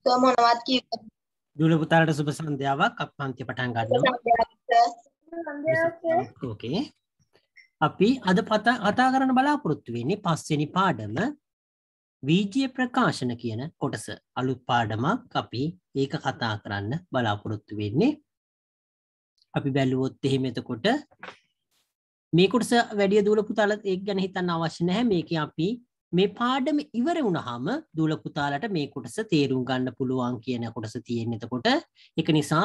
Sir මොනවත් කිව්වද? දුල පුතාලට සුබ සන්ධ්‍යාවක් අප අන්තිම පටන් ගන්නවා. ඕකේ. අපි අද කතා කරන්න බලාපොරොත්තු වෙන්නේ පස්වෙනි පාඩම වීජය ප්‍රකාශන කියන කොටස. අලුත් පාඩමක් අපි ඒක කතා කරන්න බලාපොරොත්තු වෙන්නේ. අපි බැලුවොත් එහෙම එතකොට මේ කොටස වැඩි දුර පුතාලත් ඒක ගැන හිතන්න අවශ්‍ය නැහැ. මේකේ අපි මේ පාඩම ඉවර වුණහම දුල පුතාලට මේ කොටස තේරුම් ගන්න පුළුවන් කියන කොටස තියෙන එතකොට එක නිසා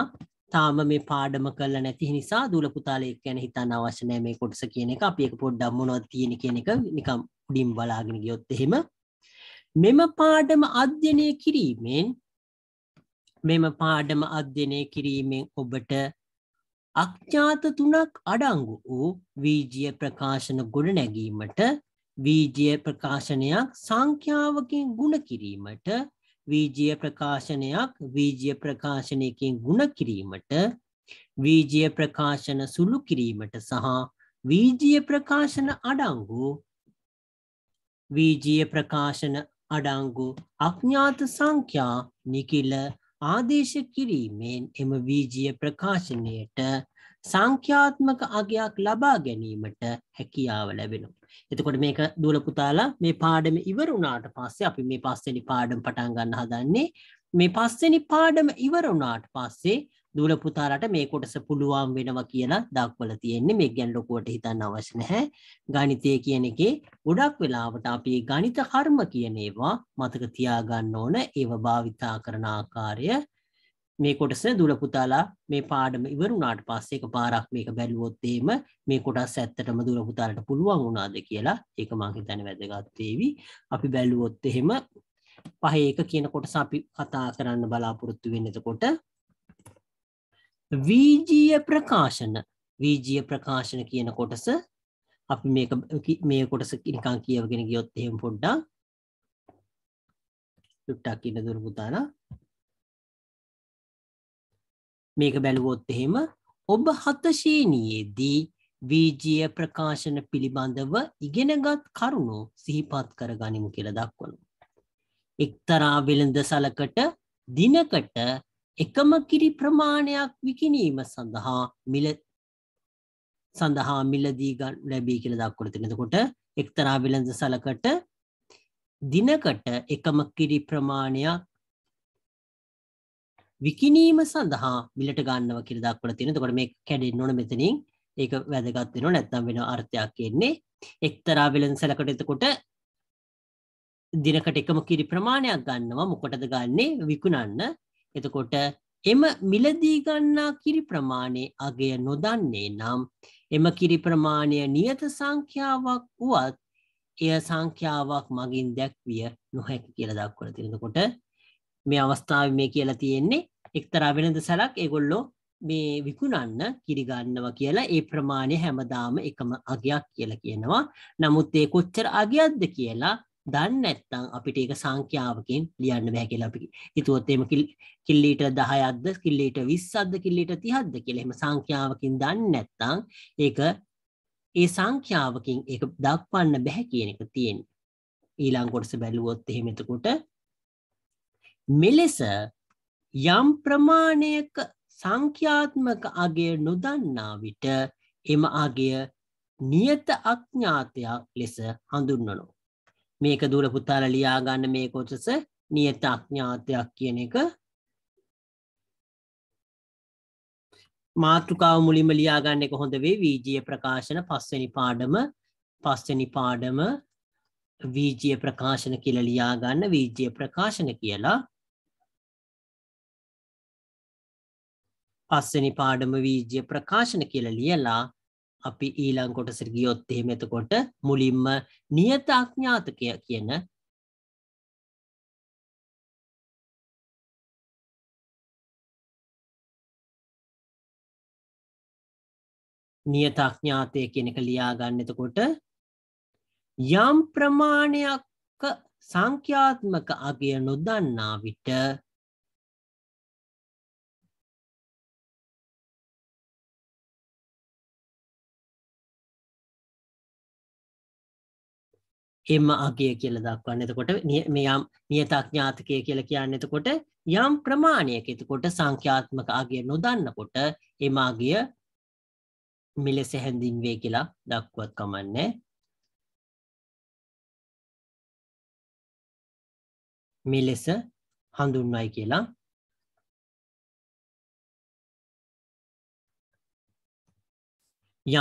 තාම මේ පාඩම කළ නැති නිසා දුල පුතාලෙක් ගැන හිතන්න අවශ්‍ය නැහැ මේ කොටස කියන එක අපි එක පොඩ්ඩක් මොනවද තියෙන කියන එක නිකම් උඩින් බලාගෙන ගියොත් එහෙම මෙම පාඩම අධ්‍යයනය කිරීමෙන් මෙම පාඩම අධ්‍යයනය කිරීමෙන් ඔබට අක්ඥාත තුනක් අඩංගු වූ වීජිය ප්‍රකාශන ගොඩ නැගීමට වීජය ප්‍රකාශනයක් සංඛ්‍යාවකින් ගුණ කිරීමට වීජය ප්‍රකාශනයක් වීජය ප්‍රකාශනයකින් ගුණ කිරීමට වීජය ප්‍රකාශන සුළු කිරීමට සහ වීජය ප්‍රකාශන අඩංගු වීජය ප්‍රකාශන අඩංගු අඥාත සංඛ්‍යා නිකිල ආදේශ කිරීමෙන් එම වීජය ප්‍රකාශනයට සංඛ්‍යාත්මක අගයක් ලබා ගැනීමට හැකියාව ලැබෙනවා. එතකොට මේක දුවල පුතාලා මේ පාඩම ඉවර වුණාට පස්සේ අපි මේ පස්වෙනි පාඩම පටන් ගන්න හදන්නේ මේ පස්වෙනි පාඩම ඉවර වුණාට පස්සේ දුවල පුතාලට මේ කොටස පුළුවන් වෙනවා කියලා දක්වලා තියෙන්නේ මේ ගැන ලොකුවට හිතන්න අවශ්‍ය නැහැ ගණිතය කියන එකේ ගොඩක් වෙලාවට අපි ගණිත කර්ම කියන ඒවා මතක තියාගන්න ඕන ඒව භාවිතා කරන ආකාරය මේ කොටස දුල පුතාලා මේ පාඩම ඉවරුණාට පස්සේ පාරක් මේක බැලුවොත්තේම මේ කොටස් ඇත්තටම දුල පුතාලට පුළුවන් වුණාද කියලා ඒක මං හිතන්නේ වැදගත් වේවි. අපි බැලුවොත් එහෙම පහේ එක කියන කොටස අපි කතා කරන්න බලාපොරොත්තු වෙන්නේ එතකොට වීජීය ප්‍රකාශන වීජීය ප්‍රකාශන කියන කොටස අපි මේක මේ කොටස නිකන් කියවගෙන ගියොත් එහෙම පොඩ්ඩක් සුට්ටක් ඉන්න දුර පුතාලා මේක බැලුවොත් එහෙම ඔබ හතශේනයේදී වීජය ප්‍රකාශන පිළිබඳව ඉගෙනගත් කරුණු සිහිපත් කර ගනිමු කියල දක්වනු. එක්තරා වෙළඳ සලකට දිනකට එකම කිරි ප්‍රමාණයක් විකිනීම සඳහා මිල සඳහා මිලදී ගන්න ලැබී කියල දක්වල තිනකොට එක්තරා වෙළඳ සලකට දිනකට එකම කිරි ප්‍රමාණයක් විකිනීම සඳහා මිලට ගන්නව කියල දක්වල තියෙන කොට මේ කැඩෙන් නොන මෙතනින් ඒක වැදගත් වෙන නැත්තම් වෙන අර්ථයක් කියන්නේ එක්තරා වෙලන්සලකට එතකොට දිනකට එකම කිරි ප්‍රමාණයක් ගන්නවා මොකටද ගන්නේ විකුණන්න එතකොට එම මිලදී ගන්නා කිරි ප්‍රමාණය අගය නොදන්නේ නම් එම කිරි ප්‍රමාණය නියත සංඛ්‍යාවක් වුවත් එය සංඛ්‍යාවක් මගින් දැක්විය නොහැකි කියල දක්වල තිරෙනකොට මේ අවස්ථාව මේ කියලා තියෙන්නේ එක්තරා වෙනද සලක් ඒගොල්ලෝ මේ විකුණන්න කිරිගන්නවා කියලා ඒ ප්‍රමාණය හැමදාම එකම අගයක් කියලා කියනවා නමුත් ඒ කොච්චර අගයක්ද කියලා දන්න නැත්තම් අපිට ඒක සංඛ්‍යාවකින් ලියන්න බෑ කියලා අපි හිතුවොත් එහෙම කිල්ලීට 10ක්ද කිල්ලීට 20ක්ද කිල්ලීට 30ක්ද කියලා එහෙම සංඛ්‍යාවකින් දන්නේ නැත්තම් ඒක ඒ සංඛ්‍යාවකින් ඒක දක්වන්න බෑ කියන එක තියෙනවා ඊළඟ කොටස බැලුවොත් එහෙම එතකොට මෙලෙස යම් ප්‍රමාණයක සංඛ්‍යාත්මක අගේ නොදන්නා විට එම අගය නියත අඥාතයක් ලෙස හඳුන්වනු. මේක දුර පුතාල ලියාගන්න මේ කොටස නියත අඥාතයක් කියන එක මාතෘකාව මුලිම ලියාගන්න එක හොඳ වේ වීජය ප්‍රකාශන පස්වනි පාඩම පස්වනි පාඩම වීජය ප්‍රකාශන කියල ලියාගන්න වීජය ප්‍රකාශන කියලා පස්වෙනි පාඩම වීජ්‍ය ප්‍රකාශන කියල ලියලා අපි ඊළං කොටසට ගියොත් එහෙම එතකොට මුලින්ම නියත අඥාතකය කියන නියත අඥාතය කියන එක ලියාගන්න එතකොට යම් ප්‍රමාණයක් සංඛ්‍යාත්මක අගය නොදන්නා විට එම අගේ කියල දක්වන්න එතකොට මෙයම් නියතඥාතකය කියල කියන්න එතකොට යම් ප්‍රමාණයක එතකොට සංඛ්‍යාත්මක අගේ නොදන්නකොට එමාගිය මිලෙස හැඳින්වේ කියලා දක්වත් කමන්නේ මෙලෙස හඳුන්වයි කියලා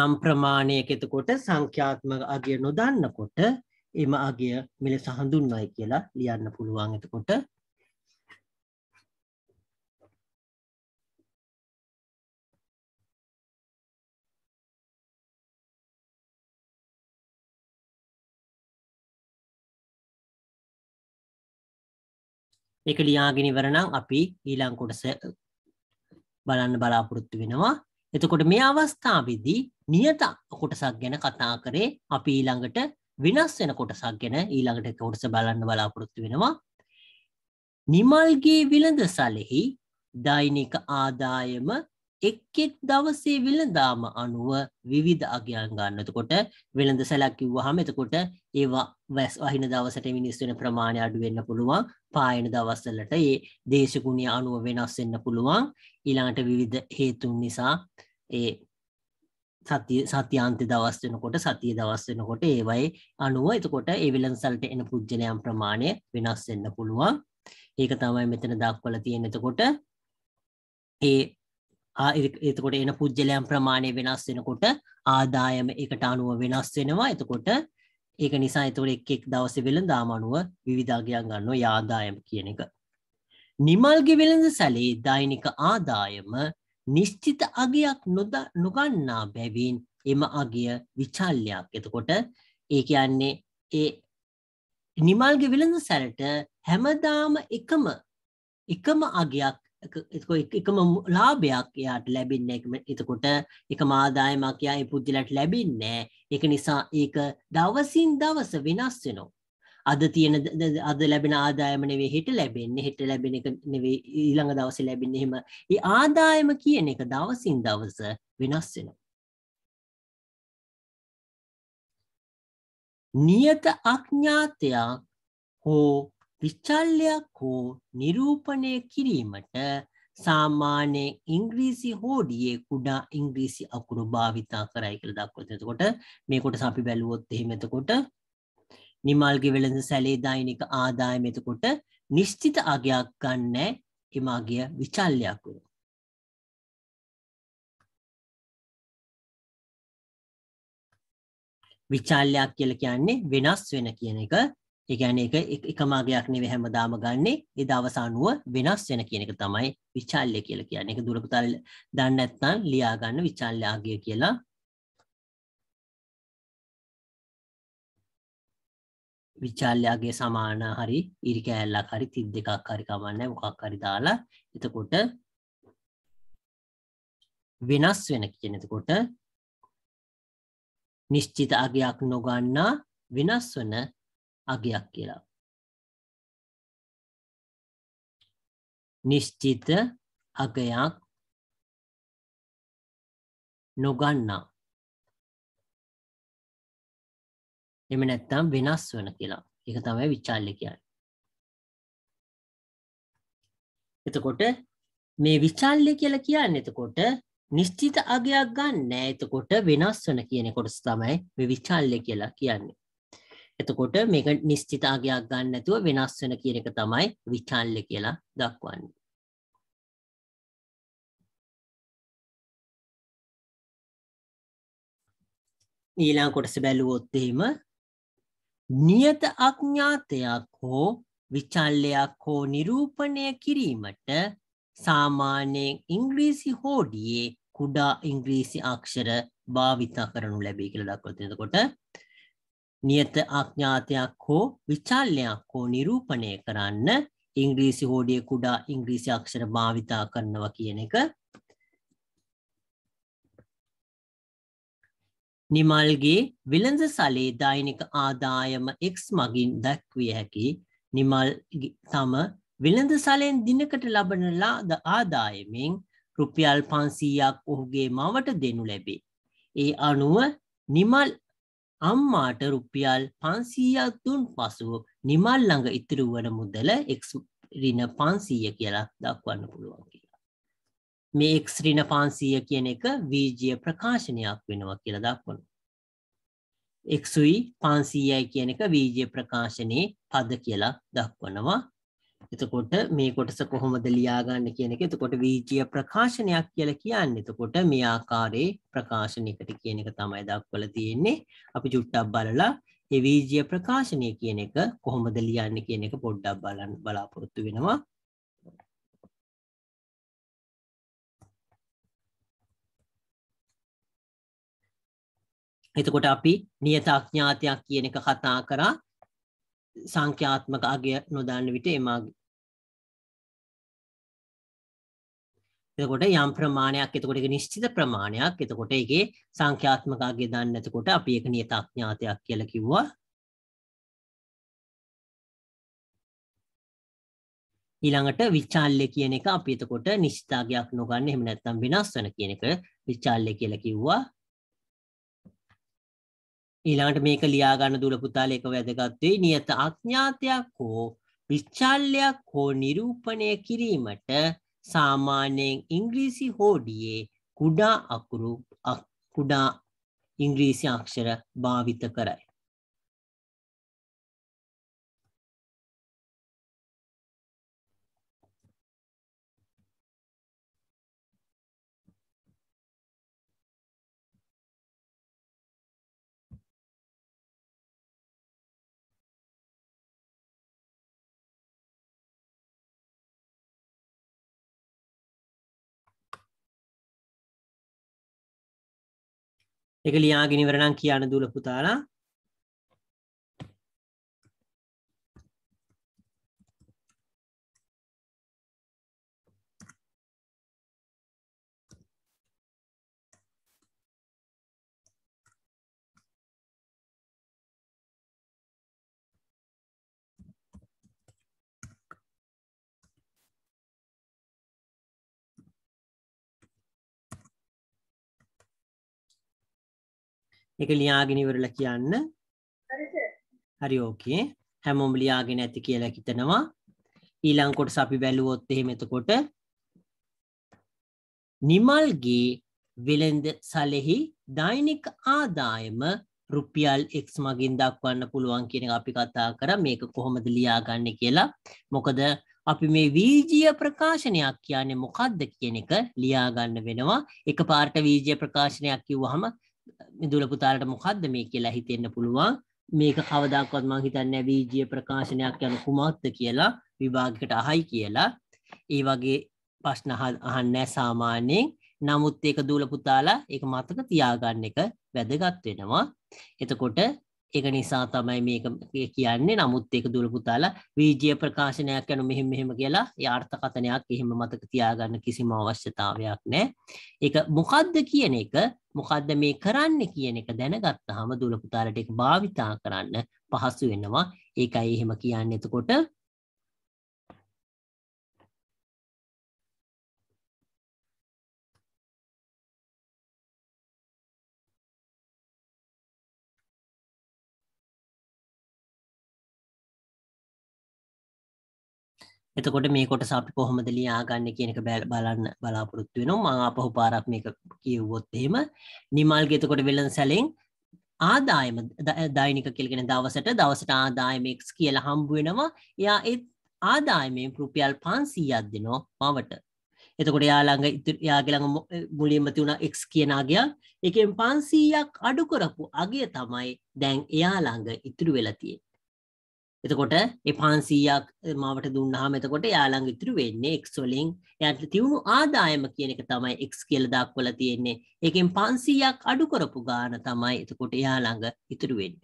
යම් ප්‍රමාණයක එතකොට සංඛ්‍යාත්මක අගිය නොදන්නකොට ඒ මාර්ගය මෙලෙස හඳුන්වයි කියලා ලියන්න පුළුවන් එතකොට එක ලියාගෙන ඉවර නම් අපි ඊළඟ කොටස බලන්න බලාපොරොත්තු වෙනවා. එතකොට මේ අවස්ථාවේදී නියත කොටසක් ගැන කතා කරේ අපි ඊළඟට වෙනස් වෙන කොටසක් ගැන ඊළඟට කොටස බලන්න බලාපොරොත්තු වෙනවා නිමල්ගේ විලඳ සලෙහි දෛනික ආදායම එක් එක් දවසේ විලඳාම අනුව විවිධ අගයන් ගන්න. එතකොට විලඳ සැලක් කිව්වහම එතකොට ඒවා වැස් වහින දවසට මිනිස් වෙන ප්‍රමාණය අඩු වෙන්න පුළුවන්. පායන දවස්වලට ඒ දේශගුණිය අනුව වෙනස් වෙන්න පුළුවන්. ඊළඟට විවිධ හේතුන් නිසා ඒ සතිය සතියන්ත දවස් වෙනකොට සතිය දවස් වෙනකොට ඒවයි අනුව එතකොට එවිලන්සල්ට එන පුද්ජලයම් ප්‍රමාණය වෙනස් වෙන්න පුළුවන් ඒක තමයි මෙතන දක්වල තියෙන එතකොට ඒ එතකොට එන පුද්ජලයම් ප්‍රමාණය වෙනස් වෙනකොට ආදායම එකට අනුව වෙනස් වෙනවා එතකොට ඒක නිසා එතකොට එක් එක් දවස වෙළඳාම අනුව විවිධාගයක් ගන්නවා යාදායම කියන එක නිමල්ගේ වෙළඳ සැලේ දෛනික ආදායම නිශ්චිත අගයක් නොගන්නා බැවින් එම අගිය විචල්ලයක් එතකොට ඒ කියන්නේ ඒ නිමල්ගේ විලඳ සැලට හැමදාම එකම එකම අගයක් එකම ලාභයක් යාට ලැබින්න එකම එතකොට එක මාදායමක් යා ඒ පුද්ගලට ලැබින්නේ ඒක නිසා ඒක දවසින් දවස වෙනස් වෙනවා අද තියෙන අද ලැබෙන ආදායමනවේ හිට ලැබෙන්න්න හිට ලැබෙන එක නෙවේ ඊළඟ දවස ලැබෙන එහෙම ඒ ආදායම කියන එක දවසින් දවස වෙනස් වෙන. නියත අඥ්ඥාතයක් හෝ විච්චල්ලයක් හෝ නිරූපණය කිරීමට සාමාන්‍ය ඉංග්‍රීසි හෝඩියේ කුඩා ඉංග්‍රීසි අකුරු භාවිතා කරයි කළ දක්වතකොට මේකොට සපි බැලුවොත් එහෙමතකොට නිමල්ගේ වෙළඳ සැලේ දෛනික ආදායම එතකොට නිශ්චිත අගයක් ගන්නෑ එම අගය විචල්යක් වෙනවා. විචල්යක් කියලා කියන්නේ වෙනස් වෙන කියන එක. ඒ කියන්නේ ඒක එකම අගයක් නෙවෙයි හැමදාම ගන්නෙ. ඒ දවස අනුව වෙනස් වෙන කියන එක තමයි විචල්ය කියලා කියන්නේ. ඒක දුරකතල් දන්නේ නැත්නම් ලියා ගන්න විචල්‍ය අගය කියලා විචාල්යාගේ සමාන හරි ඉරි කෑල්ලක් හරි තිද් දෙකක් හරි කමන්න මොකක් හරි දාලා එතකොට වෙනස් වෙන කියනතකොට නිශ්චිත අගයක් නොගන්නා වෙනස් වන අගයක් කියලා. නිශ්චිත අගයක් නොගන්නා එම නැත්තම් වෙනස් වන කියලා එක තමයි විචාල්ල කියන්න එතකොට මේ විචාල්ලය කියලා කියන්න එතකොට නිශ්චිත අගයක් ගන්න එතකොට වෙනස් වන කියන කොටස තමයි මේ විචාල්ලය කියලා කියන්නේ එතකොට මේක නිශ්චිත අගයක් ගන්න නැතුව වෙනස් වන කියන එක තමයි විචාල්ලය කියලා දක්වන්නේ ඊළං කොටස බැලුවොත් එහෙම නියත අඥාතයක් හෝ විචල්ලයක් හෝ නිරූපණය කිරීමට සාමාන්‍යයෙන් ඉංග්‍රීසි හෝඩියේ කුඩා ඉංග්‍රීසි අක්ෂර භාවිතා කරනු ලැබේ කියල දක්වතිනකොට නියත අඥාතයක් හෝ විචල්ලයක් හෝ නිරූපණය කරන්න ඉංග්‍රීසි හෝඩිය කුඩා ඉංග්‍රීසි අක්ෂර භාවිතා කරනවා කියන එක නිමල්ගේ විලඳ සලේ දෛනික ආදායම එක්ස් මගින් දැක්විය හැකි නිමල් තම විලඳ සලෙන් දිනකට ලබන ලාද ආදායමෙන් රුපියල් පන්සීයක් ඔහුගේ මවට දෙනු ලැබේ. ඒ අනුව නිමල් අම්මාට රුපියල් පන්සීයක් තුන් පසුව නිමල් ළඟ ඉතිරුවන මුදල එක්ස් රින පන්සීය කියලා දක්වන්න පුළුවන්. මේ එක් ඍණ 500 කියන එක වීජීය ප්‍රකාශනයක් වෙනවා කියලා දක්වනවා. එක්සුයි 500යි කියන එක වීජීය ප්‍රකාශනයේ පද කියලා දක්වනවා. එතකොට මේ කොටස කොහොමද ලියාගන්න කියන එක එතකොට වීජීය ප්‍රකාශනයක් කියලා කියන්නේ. එතකොට මේ ආකාරයේ ප්‍රකාශනයකට කියන එක තමයි දක්වලා තියෙන්නේ. අපි චුට්ටක් බලලා ඒ වීජීය ප්‍රකාශනය කියන එක කොහොමද ලියන්නේ කියන එක පොඩ්ඩක් බලන්න බලාපොරොත්තු වෙනවා. එතකොට අපි නියත අඥාතයක් කියන එක කතා කරා සංඛ්‍යාත්මක අගය නොදන්න විට එමාගේ. එතකොට යම් ප්‍රමාණයක් එතකොට ඒක නිශ්චිත ප්‍රමාණයක්. එතකොට ඒකේ සංඛ්‍යාත්මක අගය දන්නේ නැතකොට අපි ඒක නියත අඥාතයක් කියලා කිව්වා. ඊළඟට විචාල්‍ය කියන එක අපි එතකොට නිශ්චිතාගයක් නොගන්න එහෙම නැත්නම් වෙනස් වෙන කියන එක විචාල්‍ය කියලා කිව්වා. ඊළඟට මේක ලියා ගන්න දුල පුතාල එක වැදගත් වෙයි නියත අඥාතයක් හෝ විචල්්‍යයක් හෝ නිරූපණය කිරීමට සාමාන්‍යයෙන් ඉංග්‍රීසි හෝඩියේ කුඩා අකුරු කුඩා ඉංග්‍රීසි අක්ෂර භාවිත කරයි එක ලියාගෙනවරනම් කියන දුල පුතාලා එක ලියාගෙන ඉවරලා කියන්න. හරි ඕකේ. හැමෝම ලියාගෙන ඇති කියලා හිතනවා. ඊළඟ කොටස අපි බැලුවොත් එහෙම එතකොට නිමල්ගේ වෙළඳ සලෙහි දෛනික ආදායම රුපියල් x මගින් දක්වන්න පුළුවන් කියන එක අපි කතා කරා මේක කොහොමද ලියාගන්නේ කියලා. මොකද අපි මේ වීජීය ප්‍රකාශනයක් කියන්නේ මොකද්ද කියන එක ලියාගන්න වෙනවා. එකපාරට වීජීය ප්‍රකාශනයක් කිව්වහම මිදුල පුතාලට මොකක්ද මේ කියලා හිතෙන්න පුළුවන් මේක කවදක්වත් මං හිතන්න වීජිය ප්‍රකාශනයක් යන කුමක්ත කියලා විභාගකට අහයි කියලා ඒ වගේ ප්‍රශ්න අහන්නෑ සාමාන්‍යයෙන් නමුත් ඒක දූල පුතාලා ඒක මතක තියාගන්න එක වැදගත් වෙනවා එතකොට ඒක නිසා තමයි මේක කියන්නේ නමුත් ඒක දුල පුතාලා වීජය ප්‍රකාශනයක් යන මෙහෙම මෙහෙම කියලා ඒ අර්ථකථනයක් එහෙම මතක තියාගන්න කිසිම අවශ්‍යතාවයක් නැහැ. ඒක මොකද්ද කියන එක මොකද්ද මේ කරන්නේ කියන එක දැනගත්තාම දුල පුතාලට ඒක භාවිතා කරන්න පහසු වෙනවා. ඒකයි එහෙම කියන්නේ. එතකොට එතකොට මේ කොට අපි කොහොමද ලියාගන්න කියනක බැල් බලන්න බලාපොරොත්තු වෙනවා මං අපහු පාරක් මේක කියව්වොත් එහෙම නිමල්ගේ එතකොට වෙලන් සැලෙන් ආදායම දෛනික කෙල්ගෙන දවසට දවසට ආදායමෙක්ස් කියලා හම්බුවෙනවා එයා ඒත් ආදායමෙන් රුපියල් පන්සීයක් දෙනෝ මවට එතකොට යාළඟ යාගෙළඟ මුලින්ම තිවුණ එක් කියනාගයක් එකෙන් පන්සීයක් අඩු කරපු අගේ තමයි දැන් එයාළඟ ඉතුරු වෙලතියේ එතකොට එපාන්සීයක් මට දුන්නහම එතකොට යාළඟ ඉතුරු වෙන්නේ එක්ස්වලින් යට තිවුණු ආදායම කියන එක තමයි එක් කියල දක්වල තියෙන්නේ එකෙන් පන්සීයක් අඩු කරපු ගාන තමයි එතකොට යාළඟ ඉතුරු වෙන්න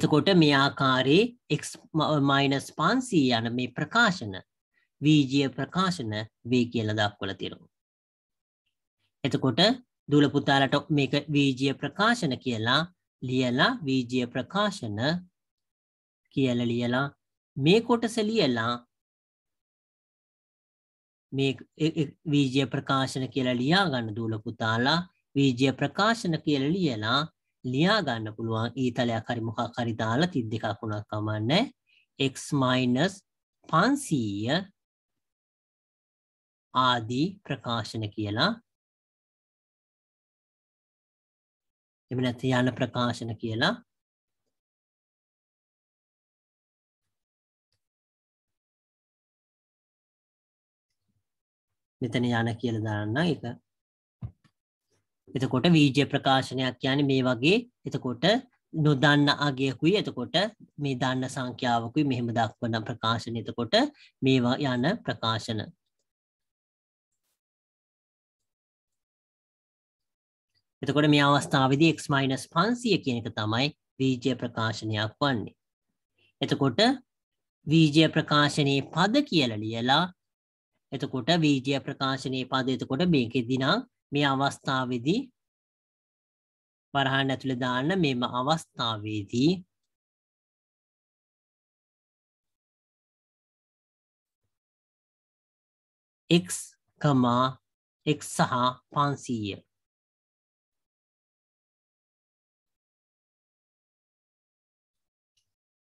එතකොට මේ ආකාරයේ එක් මයිනස් පන්සී යන මේ ප්‍රකාශන වීජය ප්‍රකාශන වේ කියල දක්වල තිරුණු එතකොට දුල පුතාලට මේක වීජය ප්‍රකාශන කියලා ලියලා වීජය ප්‍රකාශන කියල ලියලා මේ කොටස ලියලා මේ වීජය ප්‍රකාශන කියලා ලියා ගන්න දූල පුතාලා වීජය ප්‍රකාශන කියල ලියලා ලියා ගන්න පුළුවන් ඊතලයක් හරි මොකක් හරි දාලා තිත් දෙකක් වුණක් කමන්නේ x- පන්සීය ආදී ප්‍රකාශන කියලා එම නැති යන ප්‍රකාශන කියලා මෙතන යන කියල දන්න එක එතකොට වීජය ප්‍රකාශනයක් යන මේ වගේ එතකොට නොදන්න අගයකුයි එතකොට මේ දන්න සංඛ්‍යාවකුයි මෙහෙම දක්වන ප්‍රකාශන එතකොට මේවා යන ප්‍රකාශන එතකොට මේ අවස්ථාවදී x- 500 කියන එක තමයි වීජය ප්‍රකාශනයක් වන්නේ. එතකොට වීජය ප්‍රකාශනයේ පද කියලා ලියලා එතකොට වීජය ප්‍රකාශනයේ පද එතකොට මේකෙදී නම් මේ අවස්ථාවේදී වරහන් ඇතුළේ දාන්න මේම අවස්ථාවේදී x, x සහ 500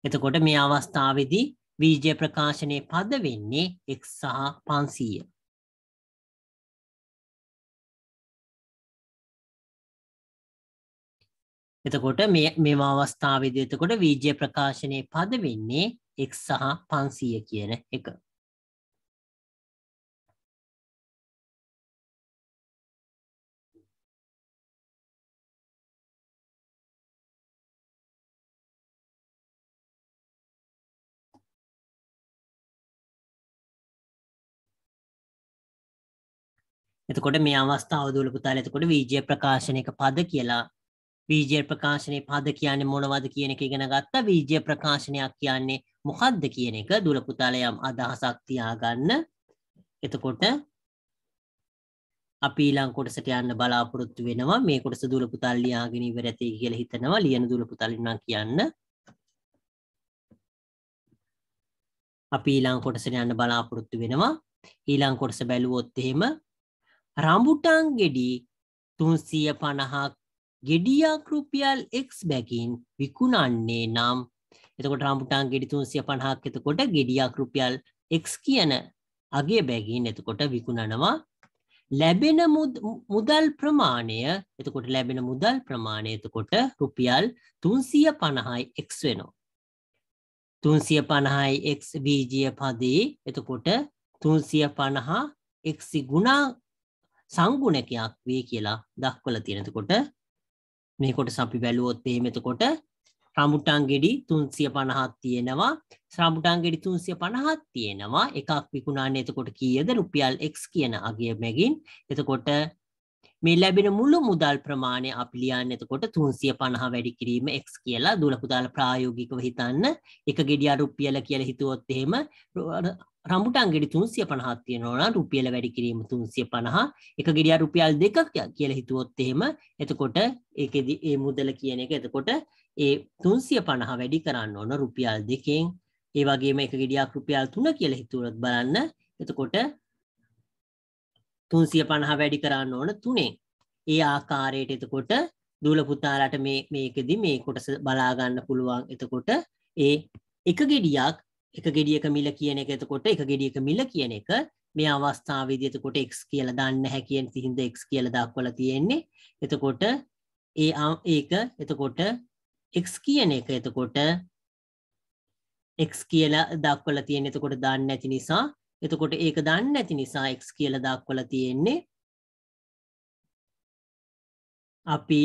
එතකොට මේ අවස්ථාවේදී වීජය ප්‍රකාශනයේ පද වෙන්නේ x සහ 500. එතකොට මේ මේම අවස්ථාවේදී එතකොට වීජය ප්‍රකාශනයේ පද වෙන්නේ x සහ 500 කියන එක. එතකොට මේ අවස්ථාව දුල පුතාල එතකොට වීජය ප්‍රකාශනයක පද කියලා වීජය ප්‍රකාශනය පද කියන්නේ මොනවද කියන එක ඉගෙන ගත්තා වීජය ප්‍රකාශනයක් කියන්නේ මොකද්ද කියන එක දුල පුතාලයම් අදහසක් තියාගන්න එතකොට අපි ඊළඟ කොටසට යන්න බලාපොරොත්තු වෙනවා මේ කොටස දුල පුතාල ලියාගෙන ඉවර ඇති කියලා හිතනවා ලියන දුල පුතාලින්නම් කියන්න අපි ඊළඟ කොටසට යන්න බලාපොරොත්තු වෙනවා ඊළං කොටස බැලුවොත් එහෙම රම්බුටන් ගෙඩි තුන්සිය පණහක් ගෙඩියක් රුපියල් එක්ස් බැකින් විකුණන්නේ නම් එතකොට රම්බුටන් ගෙඩි තුන්සිය පණහක් එතකොට ගෙඩියක් රුපියල් එක්ස් කියන අගේ බැගින් එතකොට විකුණනවා ලැබෙන මුදල් ප්‍රමාණය එතකොට ලැබෙන මුදල් ප්‍රමාණය එතකොට රුපියල් තුන්සිය පණහයි එක් වෙනවා. තුන්සිය පණහයි එක් වීජය පදේ එතකොට තුන්සිය පණහා එක්සි ගුණා සංගුණකයක් වේ කියලා දක්වල තියෙනතකොට මේ කොට සපි බැලුවොත් එහෙමතකොට රමුටන් ගෙඩි තුන්සිය පණහත් තියෙනවා ශ්‍රමුටන් ගෙඩි තුන්සිය පණහත් තියෙනවා එකක් විකුණාන්න එතකොට කියද රුපියල් එක් කියන අගිය මැගින් එතකොට මේ ලැබෙන මුළු මුදල් ප්‍රමාණය අපි ලියන්න එතකොට 350 වැඩි කිරීම x කියලා දුලපුතාල ප්‍රායෝගිකව හිතන්න එක ගෙඩිය රුපියල කියලා හිතුවොත් එහෙම රම්බුටන් ගෙඩි 350ක් තියෙනවා නම් රුපියල වැඩි කිරීම 350 එක ගෙඩිය රුපියල් දෙකක් කියලා හිතුවොත් එහෙම එතකොට ඒකෙදි ඒ මුදල කියන එක එතකොට ඒ 350 වැඩි කරන්න ඕන රුපියල් දෙකෙන් ඒ වගේම එක ගෙඩියක් රුපියල් 3 කියලා හිතුවොත් බලන්න එතකොට තුන්සිය පණහ වැඩි කරන්න ඕන තුනේ ඒ ආකාරයට එතකොට දූල පුතාලට මේ මේකෙදි මේ කොටස බලාගන්න පුළුවන් එතකොට ඒ එක ගෙඩියක් එක ගෙඩියක මිල කියන එක එතකොට එක ගෙඩියක මිල කියන එක මේ අවස්ථාවේදී එතකොට x කියලා දන්න නැහැ කියන සිහින්ද x කියලා දක්වලා තියෙන්නේ එතකොට ඒ ඒක එතකොට x කියන එක එතකොට x කියලා දක්වලා තියෙන එතකොට දන්නේ නැති නිසා එතකොට ඒක දන්නේ නැති නිසා x කියලා දක්වලා තියෙන්නේ අපි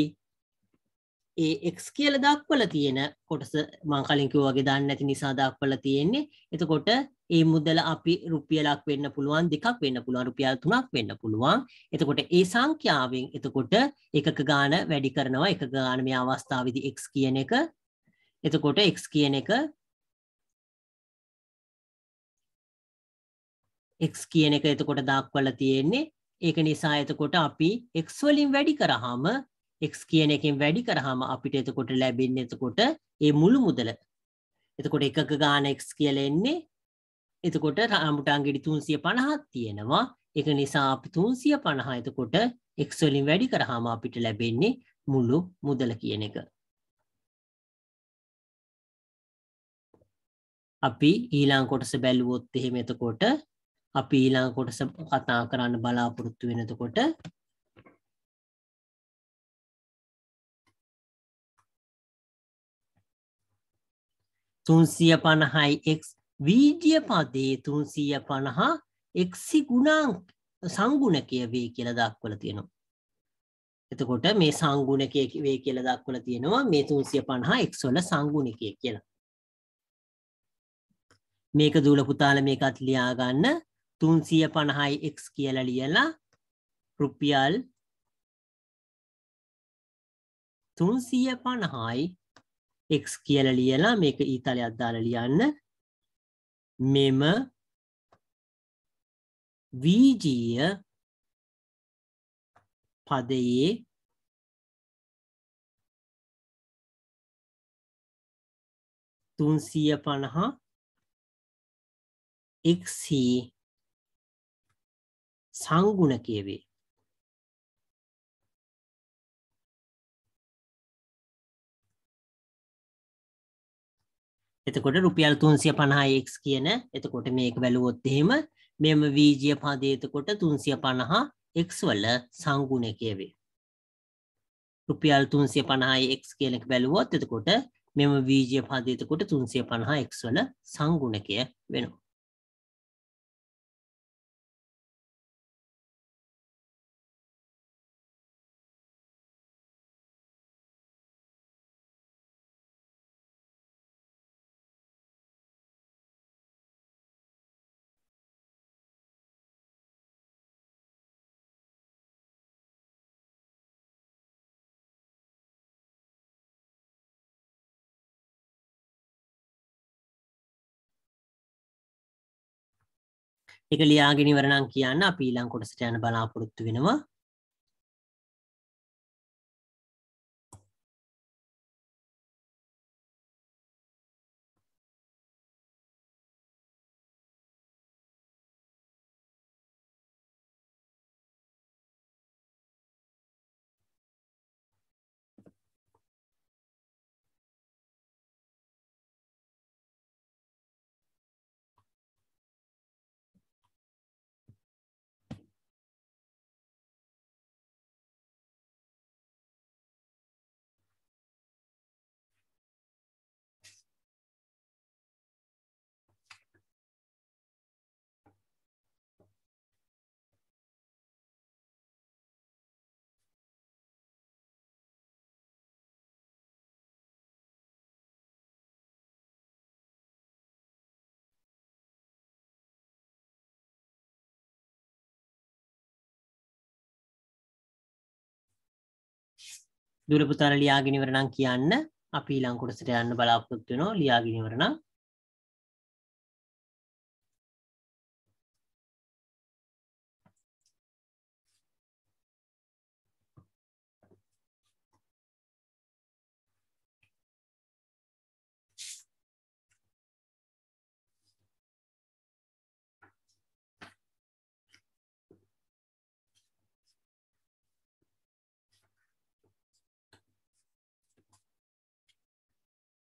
ඒ x කියලා දක්වලා තියෙන කොටස මම කලින් කිව්වා වගේ දන්නේ නැති නිසා දක්වලා තියෙන්නේ. එතකොට ඒ මුදල අපි රුපියලක් වෙන්න පුළුවන්, දෙකක් වෙන්න පුළුවන්, රුපියල් තුනක් වෙන්න පුළුවන්. එතකොට ඒ සංඛ්‍යාවෙන් එතකොට එකක ගාන වැඩි කරනවා. එකක ගාන මේ අවස්ථාවේදී x කියන එක. එතකොට x කියන එක x කියන එක එතකොට දක්වලා තියෙන්නේ. ඒක නිසා එතකොට අපි x වලින් වැඩි කරාම x කියන එකෙන් වැඩි කරාම අපිට එතකොට ලැබෙන්නේ එතකොට ඒ මුළු මුදල. එතකොට එකක ගාන x කියලා එන්නේ. එතකොට රාමුටාංගෙඩි 350ක් තියෙනවා. ඒක නිසා අපි 350 එතකොට x වලින් වැඩි කරාම අපිට ලැබෙන්නේ මුළු මුදල කියන එක. අපි ඊළඟ කොටස බැලුවොත් එහෙම එතකොට අපි ඊළඟ කොටස කතා කරන්න බලාපොරොත්තු වෙනතකොට තුන්සිය පණහයි එක් වීජිය පදේ තුන්සිය පණහා එක්සි ගුණාං සංගුණ කියවේ කියල දක්වල තියෙනවා. එතකොට මේ සංගුණකය වේ කියල දක්වල තියෙනවා මේ තුන්සිය පණහා එක්සොල සංගුණකය කියලා. මේක දූල පුතාල මේකත් ලියාගන්න තුන්සිය පණහයි එක් කියල ලියලා රුපියල් තුන්සිය පණහායි එක් කියල ලියලා මේක ඊතලය අද්දාල ලියන්න මෙම වීජීය පදයේ තුන්සිය පණහා එක්සී සංගුණ කියවේ. එතකොට රුපියල් තුන්සිය පණහාක් කියන එතකොට මේක බැලුවොත් එහෙම මෙම වීජය පදේතකොට තුන්සිය පණහා එක්ස් වල සංගුණ කියවේ. රුපියල් තුන්සිය පණහාක් කියලෙක් බැලුවොත් එතකොට මෙම වීජය පදේතකොට තුන්සිය පණහා එක්ස් වල සංගුණකය වෙනවා. එක ලියාගෙන ඉවර නම් කියන්න අපි ඊළඟ කොටසට යන බලාපොරොත්තු වෙනවා දුරපුතර ලියාගෙනවරණම් කියන්න අපි ඊළඟ කොටසට යන්න බලාපොරොත්තු වෙනවා ලියාගෙනවරණම්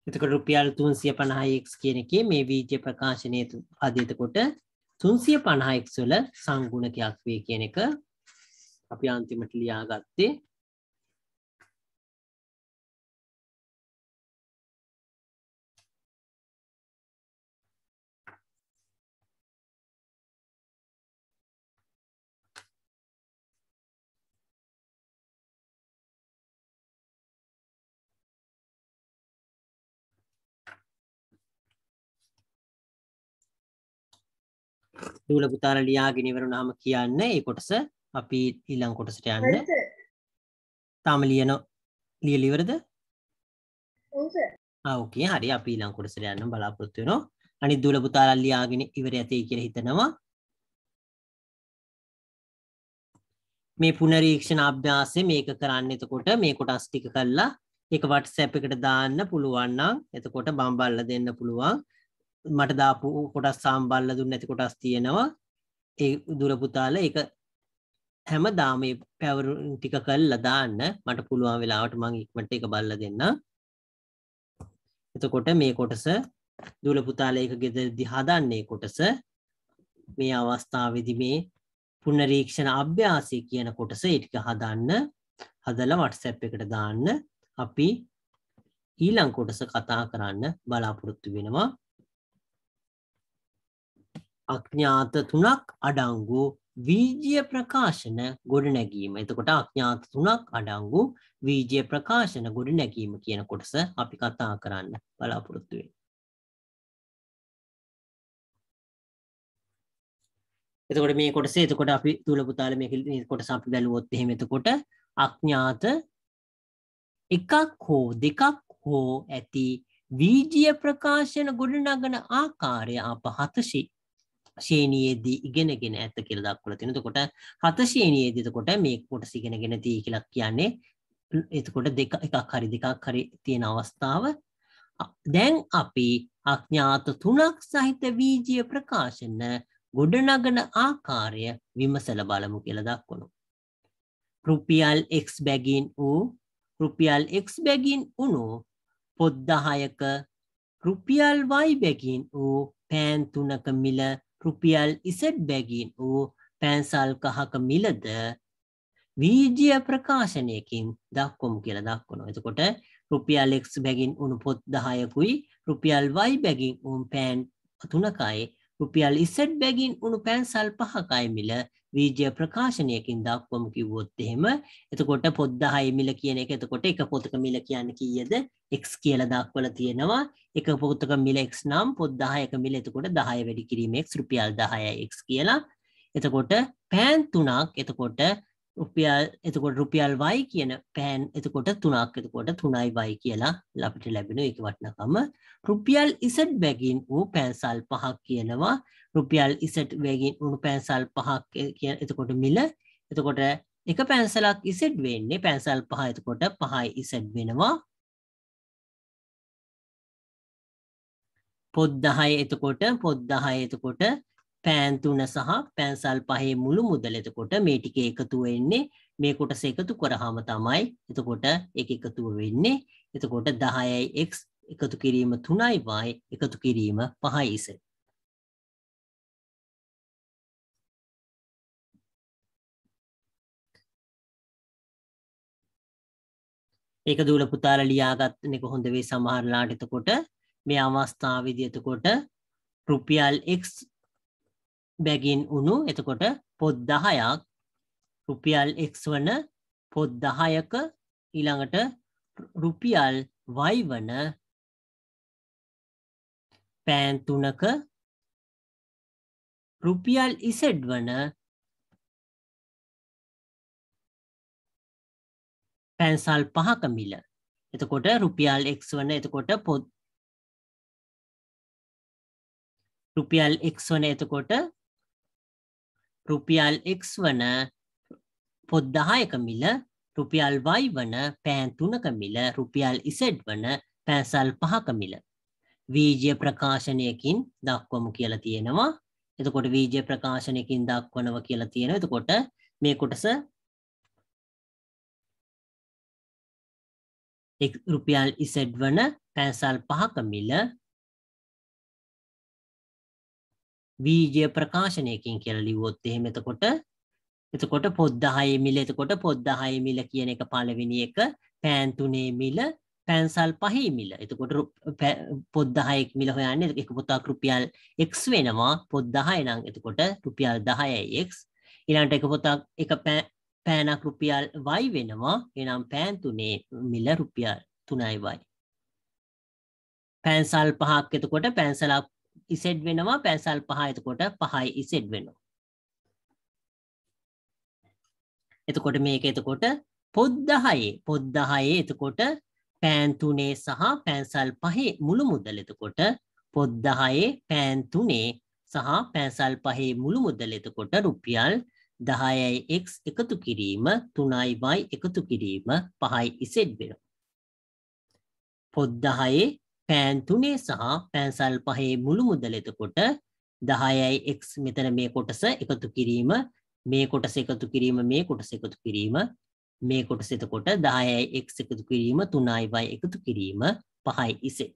එතකොට රුපියල් 350x කියන එකේ මේ වීජ ප්‍රකාශනයේ පදයටකොට 350x වල සංගුණකයක් වේ කියන එක අපි අන්තිමට ලියාගත්තේ දූල පුතාල ලියාගෙන ඉවරුනහම කියන්න ඒ කොටස අපි ඊළඟ කොටසට යන්න. තාම ලියන ලියලා ඉවරද? ඔව් සර්. ආ ඔකේ හරි අපි ඊළඟ කොටසට යන්න බලාපොරොත්තු වෙනවා. අනිත් දූල පුතාල ලියාගෙන ඉවර ඇතේ කියලා හිතනවා. මේ පුනරීක්ෂණ අභ්‍යාසය මේක කරන්න එතකොට මේ කොටස් ටික කරලා ඒක WhatsApp එකට දාන්න පුළුවන් නම් එතකොට බම්බල්ලා දෙන්න පුළුවන්. මට දාපු කොටස් සාම්බල්ල දුන්න නැති කොටස් තියෙනවා ඒ දුරපුතාල එක හැම දාමේ පැවරු ටික කල් ලදාන්න මට පුළුවන් වෙලාවට මං ඉක්මට එක බල්ල දෙන්න එතකොට මේ කොටස දුලපුතාලයක ගෙදරදි හදන්නේ කොටස මේ අවස්ථාවදි මේ පුනරීක්ෂණ අභ්‍යාසය කියන කොටස ඉටික හදන්න හදල වටසැප් එකට දාන්න අපි ඊළං කොටස කතා කරන්න බලාපොරොත්තු වෙනවා අඥාත තුනක් අඩංගු වීජය ප්‍රකාශන ගොඩනැගීම එතකොට අඥාත තුනක් අඩංගු වීජය ප්‍රකාශන ගොඩනැගීම කියන කොටස අපි කතා කරන්න බලාපොරොත්තුවෙන්. එතකොට මේ කොටස එතකොට අපි තුළපුතාල මේ කොට සම්පි බැලුවොත් එහෙම එතකොට අඥාත එකක් හෝ දෙකක් හෝ ඇති වීජය ප්‍රකාශන ගොඩනගන ආකාරය අප හතශි ශේනයේදී ඉගෙනගෙන ඇත කියල දක්වල තිනතකොට හත ශේනයේදතකොට මේ කොට සිගෙනගෙන දී කියලක් කියන්නේ එතකොට දෙක එකක් හරි දෙකක් හරි තියෙන අවස්ථාව දැන් අපි අඥාත තුනක් සහිත වීජය ප්‍රකාශන ගොඩනගන ආකාරය විමසල බලමු කියල දක්වුණු. රුපියල් එක් බැගින් වූ රුපියල් එක් බැගින් වුණු පොද්දහයක රුපියල් වයි බැගින් වූ පෑන්තුනක මිල රුපියල් ඉසට් බැගින් වූ පැන්සල් කහක මිලද වීජය ප්‍රකාශනයකින් දක්කොම් කියල දක්වුණු. එතකොට රුපියල් එක් බැගින් උුණු පොත් දහයකුයි රුපියල් වයි බැගින් උම් පෑන් තුනකයි රුපියල් ඉසට් බැගින් උුණු පැන්සල් පහකයි මිල වීජය ප්‍රකාශනයකින් දක්වමු කිව්වොත් එහෙම එතකොට පොත් 10 මිල කියන එක එතකොට එක පොතක මිල කියන්නේ කීයද x කියලා දක්වලා තියෙනවා එක පොතක මිල x නම් පොත් 10ක මිල එතකොට 10 වැඩි කිරීම x රුපියල් 10යි x කියලා එතකොට පෑන් තුනක් එතකොට රුපියල් එතකොට රුපියල් වයි කියන පෑන් එතකොට තුනක් එතකොට තුනයි වයි කියලා ලබට ලැබෙන එක වටනකම රුපියල් ඉසට් බැගින් වූ පෑන්සල් පහක් කියනවා රුපියල් ඉසට් වැගින් උණු පෑන්සල් පහක් කිය එතකොට මිල එතකොට එක පැන්සලක් ඉසට් වෙන්නේ පැන්සල් පහ එතකොට පහයි ඉසට් වෙනවා පොද්දහය එතකොට පොද්දහය එතකොට පෑන් තුන සහ පෑන්සල් පහේ මුළු මුදල එතකොට මේ ටික එකතු වෙන්නේ මේ කොටස එකතු කරාම තමයි එතකොට ඒක එකතු වෙන්නේ එතකොට 10යි x එකතු කිරීම 3යි y එකතු කිරීම 5යි z ඒක දූල පුතාලා ලියාගත්තනේ කොහොඳ වෙයි සමහරලාට එතකොට මේ අවස්ථාවේදී එතකොට රුපියල් x බැගින් උුණු එතකොට පොද්දහයක් රුපියල් එක් වන පොද්දහයක ඊළඟට රුපියල් වයි වන පෑන්තුනක රුපියල් ඉසෙඩ් වන පැන්සල් පහක මිල එතකොට රුපියල් එක් වන එතකොට පොත් රුපියල් එක් වන එතකොට රුපියල් එක් වන පොද්දහායක මිල රුපියල් වයි වන පෑන්තුනක මිල රුපියල් ඉසෙඩ් වන පැසල් පහක මිල. වීජය ප්‍රකාශනයකින් දක්වමු කියලා තියෙනවා එතකොට වීජය ප්‍රකාශනයකින් දක්වනව කියලා තියෙන එතකොට මේ කොටස රුපියල් ඉසෙඩ් වන පැසල් පහක මිල බීජය ප්‍රකාශනයකින් කියලා ලිව්වොත් එහෙම එතකොට එතකොට පොත් 10 මිල එතකොට පොත් 10 මිල කියන එක පළවෙනි එක පෑන් 3 මිල පැන්සල් පහයි මිල එතකොට පොද්දහයෙක් මිල හොයන්න එක පොතාක් රුපියල් එක් වෙනවා පොද්දහය නම් එතකොට රුපියල් දහයයික් ඉලාන්ට එක පොතක් එක පෑනක් රුපියල් වයි වෙනවා එනම් පෑන්තුනේ මිල රුපියල් තුනයි වයි පැන්සල් පහක් එතකොට පැන්සලක් ඉසෙඩ් වෙනවා පැසල් පහ එතකොට පහයි ඉසෙඩ් වෙනවා. එතකොට මේක එතකොට පොද්දහයේ පොද්දහයේ එතකොට පෑන් තුනේ සහ පැන්සල් පහේ මුළු මුදල එතකොට පොද්දහයේ පෑන් තුනේ සහ පැන්සල් පහේ මුළු මුදල එතකොට රුපියල් දහයයි එක් එකතු කිරීම තුනයි වයි එකතු කිරීම පහයි ඉසෙඩ් වෙනවා. පොද්දහයේ පෑන් තුනේ සහ පෑන්සල් පහේ මුළු මුදල එතකොට දහයයි එක් මෙතන මේ කොටස එකතු කිරීම මේ කොටස එකතු කිරීම මේ කොටස එකතු කිරීම මේ කොටස එතකොට දහයයි එක් එකතු කිරීම තුනයි වයි එකතු කිරීම පහයි ඉසේ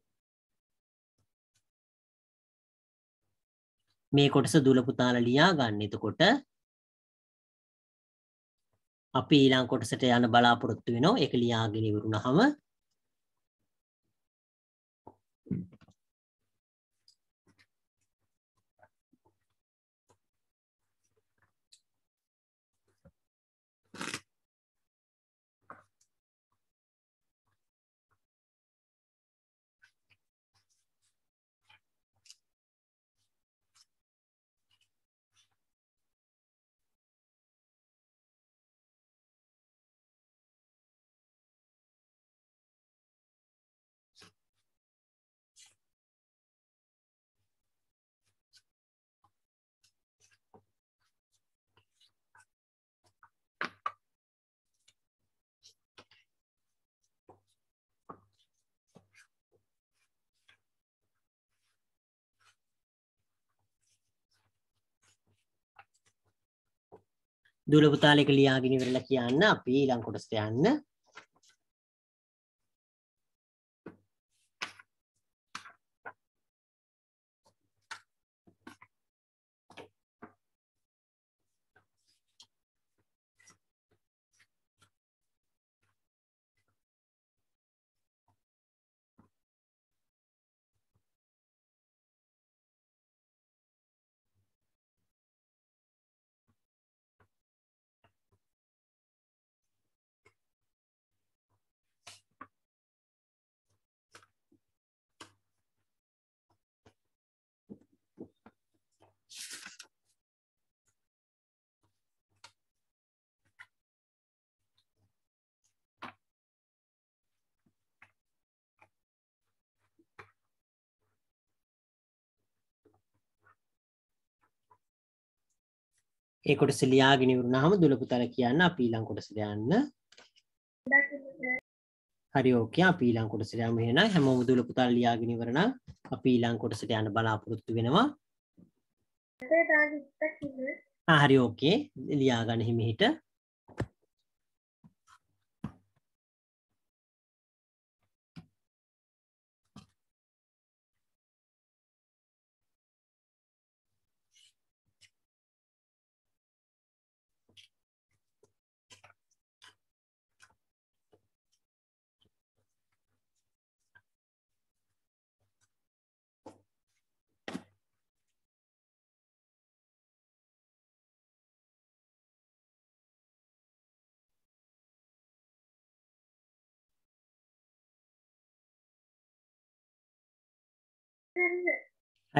මේ කොටස දුලපුතාල ලියා ගන්න එතකොට අපි ඊළං කොටසට යන බලාපොරොත්තු වෙනවා එක ලියාගෙන ඉවරුණහම දුවල පුතාලේක ලියාගෙන ඉවරලා කියන්න අපි ඊළඟ කොටසට යන්න. ඒ කොටස ලියාගෙන ඉවරුනහම දුලපුතල කියන්න අපි ඊළඟ කොටසට යන්න. හරි ඕකේ අපි ඊළඟ කොටසට යමු එහෙනම් හැමෝම දුලපුතල ලියාගෙන ඉවර නම් අපි ඊළඟ කොටසට යන්න බලාපොරොත්තු වෙනවා. ආ හරි ඕකේ ලියාගන්න හිමි හිට.